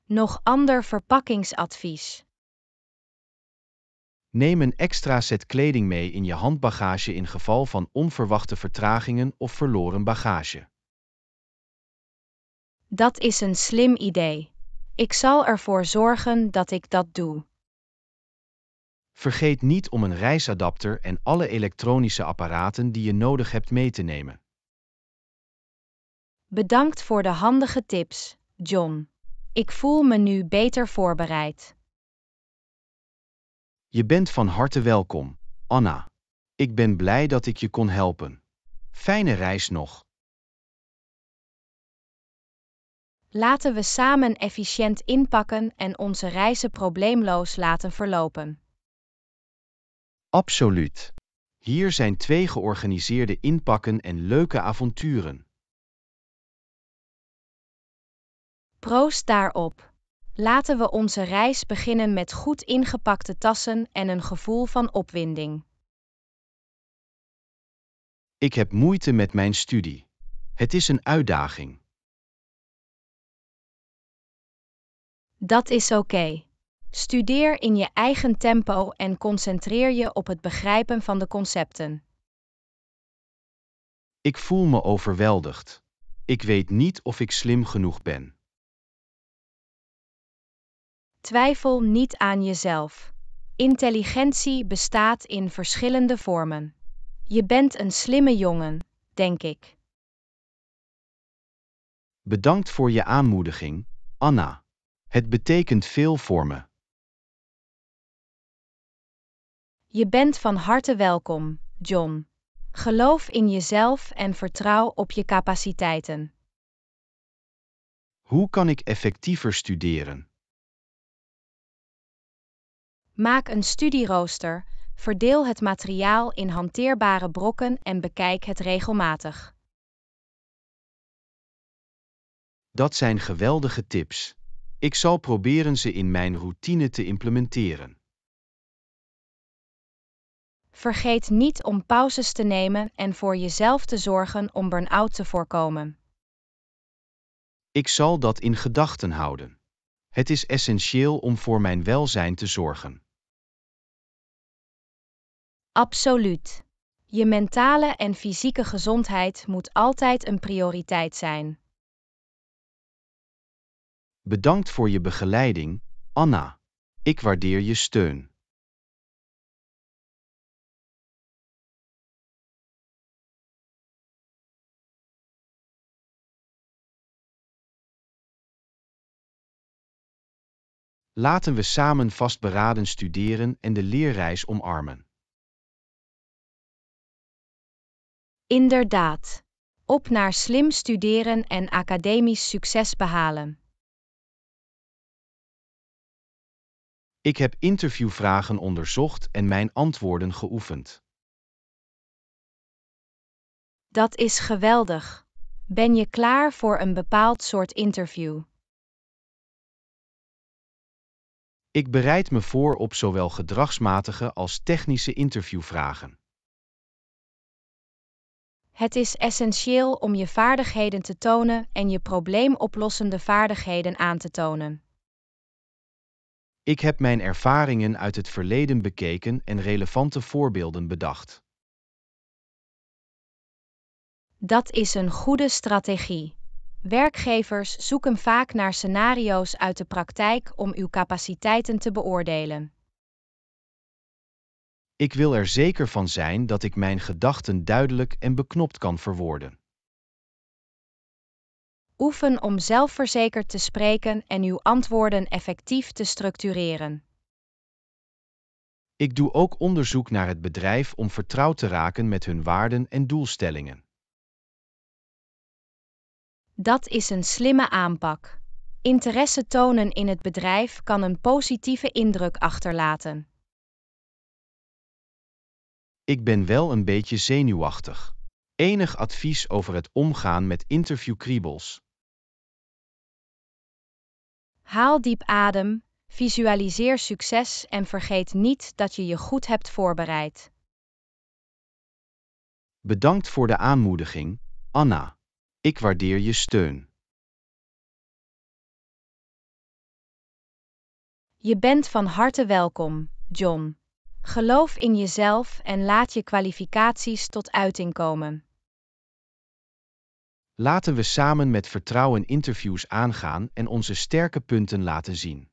Nog ander verpakkingsadvies. Neem een extra set kleding mee in je handbagage in geval van onverwachte vertragingen of verloren bagage. Dat is een slim idee. Ik zal ervoor zorgen dat ik dat doe. Vergeet niet om een reisadapter en alle elektronische apparaten die je nodig hebt mee te nemen. Bedankt voor de handige tips, John. Ik voel me nu beter voorbereid. Je bent van harte welkom, Anna. Ik ben blij dat ik je kon helpen. Fijne reis nog. Laten we samen efficiënt inpakken en onze reizen probleemloos laten verlopen. Absoluut. Hier zijn twee georganiseerde inpakken en leuke avonturen. Proost daarop. Laten we onze reis beginnen met goed ingepakte tassen en een gevoel van opwinding. Ik heb moeite met mijn studie. Het is een uitdaging. Dat is oké. Studeer in je eigen tempo en concentreer je op het begrijpen van de concepten. Ik voel me overweldigd. Ik weet niet of ik slim genoeg ben. Twijfel niet aan jezelf. Intelligentie bestaat in verschillende vormen. Je bent een slimme jongen, denk ik. Bedankt voor je aanmoediging, Anna. Het betekent veel voor me. Je bent van harte welkom, John. Geloof in jezelf en vertrouw op je capaciteiten. Hoe kan ik effectiever studeren? Maak een studierooster, verdeel het materiaal in hanteerbare brokken en bekijk het regelmatig. Dat zijn geweldige tips. Ik zal proberen ze in mijn routine te implementeren. Vergeet niet om pauzes te nemen en voor jezelf te zorgen om burn-out te voorkomen. Ik zal dat in gedachten houden. Het is essentieel om voor mijn welzijn te zorgen. Absoluut. Je mentale en fysieke gezondheid moet altijd een prioriteit zijn. Bedankt voor je begeleiding, Anna. Ik waardeer je steun. Laten we samen vastberaden studeren en de leerreis omarmen. Inderdaad. Op naar slim studeren en academisch succes behalen. Ik heb interviewvragen onderzocht en mijn antwoorden geoefend. Dat is geweldig. Ben je klaar voor een bepaald soort interview? Ik bereid me voor op zowel gedragsmatige als technische interviewvragen. Het is essentieel om je vaardigheden te tonen en je probleemoplossende vaardigheden aan te tonen. Ik heb mijn ervaringen uit het verleden bekeken en relevante voorbeelden bedacht. Dat is een goede strategie. Werkgevers zoeken vaak naar scenario's uit de praktijk om uw capaciteiten te beoordelen. Ik wil er zeker van zijn dat ik mijn gedachten duidelijk en beknopt kan verwoorden. Oefen om zelfverzekerd te spreken en uw antwoorden effectief te structureren. Ik doe ook onderzoek naar het bedrijf om vertrouwd te raken met hun waarden en doelstellingen. Dat is een slimme aanpak. Interesse tonen in het bedrijf kan een positieve indruk achterlaten. Ik ben wel een beetje zenuwachtig. Enig advies over het omgaan met interviewkriebels. Haal diep adem, visualiseer succes en vergeet niet dat je je goed hebt voorbereid. Bedankt voor de aanmoediging, Anna. Ik waardeer je steun. Je bent van harte welkom, John. Geloof in jezelf en laat je kwalificaties tot uiting komen. Laten we samen met vertrouwen interviews aangaan en onze sterke punten laten zien.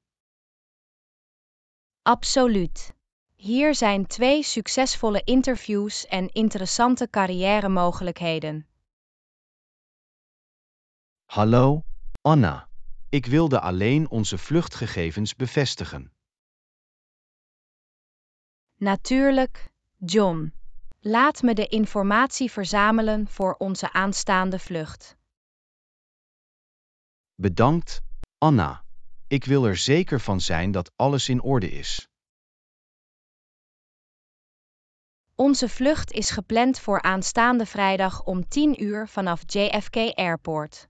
Absoluut. Hier zijn twee succesvolle interviews en interessante carrière mogelijkheden. Hallo, Anna. Ik wilde alleen onze vluchtgegevens bevestigen. Natuurlijk, John. Laat me de informatie verzamelen voor onze aanstaande vlucht. Bedankt, Anna. Ik wil er zeker van zijn dat alles in orde is. Onze vlucht is gepland voor aanstaande vrijdag om 10 uur vanaf JFK Airport.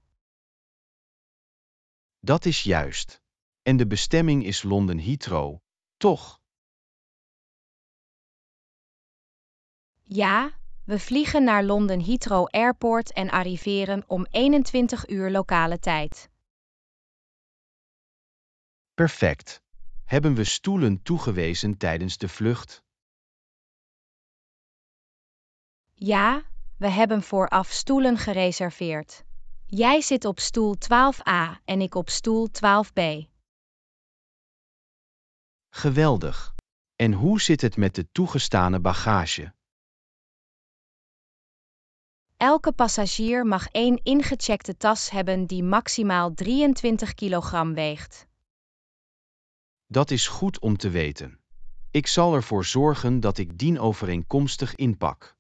Dat is juist. En de bestemming is Londen Heathrow, toch? Ja, we vliegen naar Londen Heathrow Airport en arriveren om 21 uur lokale tijd. Perfect. Hebben we stoelen toegewezen tijdens de vlucht? Ja, we hebben vooraf stoelen gereserveerd. Jij zit op stoel 12a en ik op stoel 12b. Geweldig. En hoe zit het met de toegestane bagage? Elke passagier mag één ingecheckte tas hebben die maximaal 23 kilogram weegt. Dat is goed om te weten. Ik zal ervoor zorgen dat ik dienovereenkomstig inpak.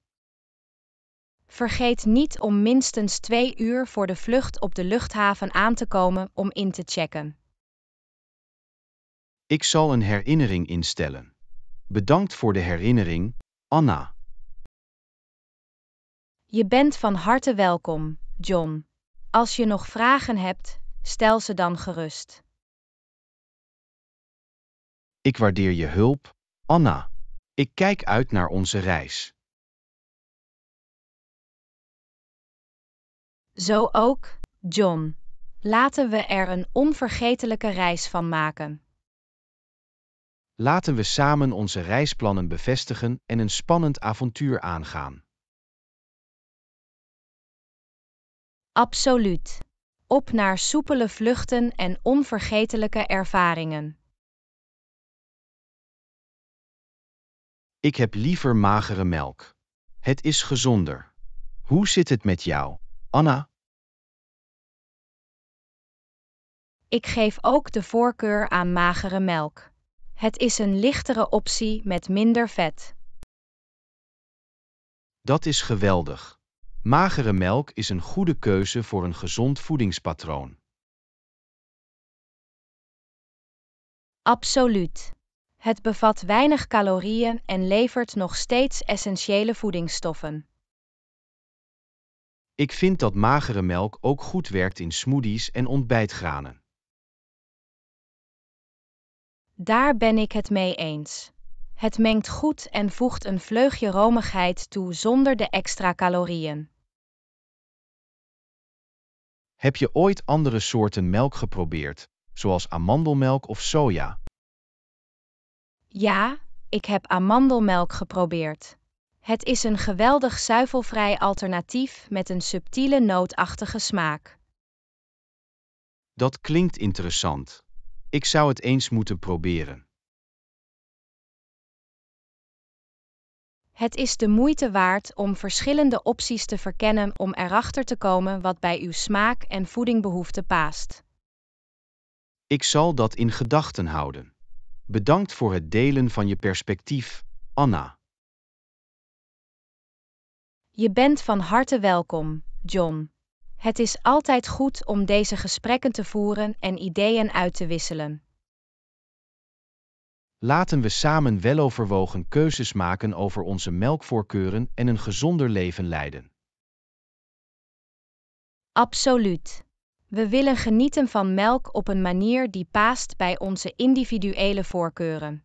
Vergeet niet om minstens twee uur voor de vlucht op de luchthaven aan te komen om in te checken. Ik zal een herinnering instellen. Bedankt voor de herinnering, Anna. Je bent van harte welkom, John. Als je nog vragen hebt, stel ze dan gerust. Ik waardeer je hulp, Anna. Ik kijk uit naar onze reis. Zo ook John. Laten we er een onvergetelijke reis van maken. Laten we samen onze reisplannen bevestigen en een spannend avontuur aangaan. Absoluut. Op naar soepele vluchten en onvergetelijke ervaringen. Ik heb liever magere melk. Het is gezonder. Hoe zit het met jou? Anna. Ik geef ook de voorkeur aan magere melk. Het is een lichtere optie met minder vet. Dat is geweldig. Magere melk is een goede keuze voor een gezond voedingspatroon. Absoluut. Het bevat weinig calorieën en levert nog steeds essentiële voedingsstoffen. Ik vind dat magere melk ook goed werkt in smoothies en ontbijtgranen. Daar ben ik het mee eens. Het mengt goed en voegt een vleugje romigheid toe zonder de extra calorieën. Heb je ooit andere soorten melk geprobeerd, zoals amandelmelk of soja? Ja, ik heb amandelmelk geprobeerd. Het is een geweldig zuivelvrij alternatief met een subtiele nootachtige smaak. Dat klinkt interessant. Ik zou het eens moeten proberen. Het is de moeite waard om verschillende opties te verkennen om erachter te komen wat bij uw smaak en voedingbehoeften paast. Ik zal dat in gedachten houden. Bedankt voor het delen van je perspectief, Anna. Je bent van harte welkom, John. Het is altijd goed om deze gesprekken te voeren en ideeën uit te wisselen. Laten we samen weloverwogen keuzes maken over onze melkvoorkeuren en een gezonder leven leiden. Absoluut. We willen genieten van melk op een manier die paast bij onze individuele voorkeuren.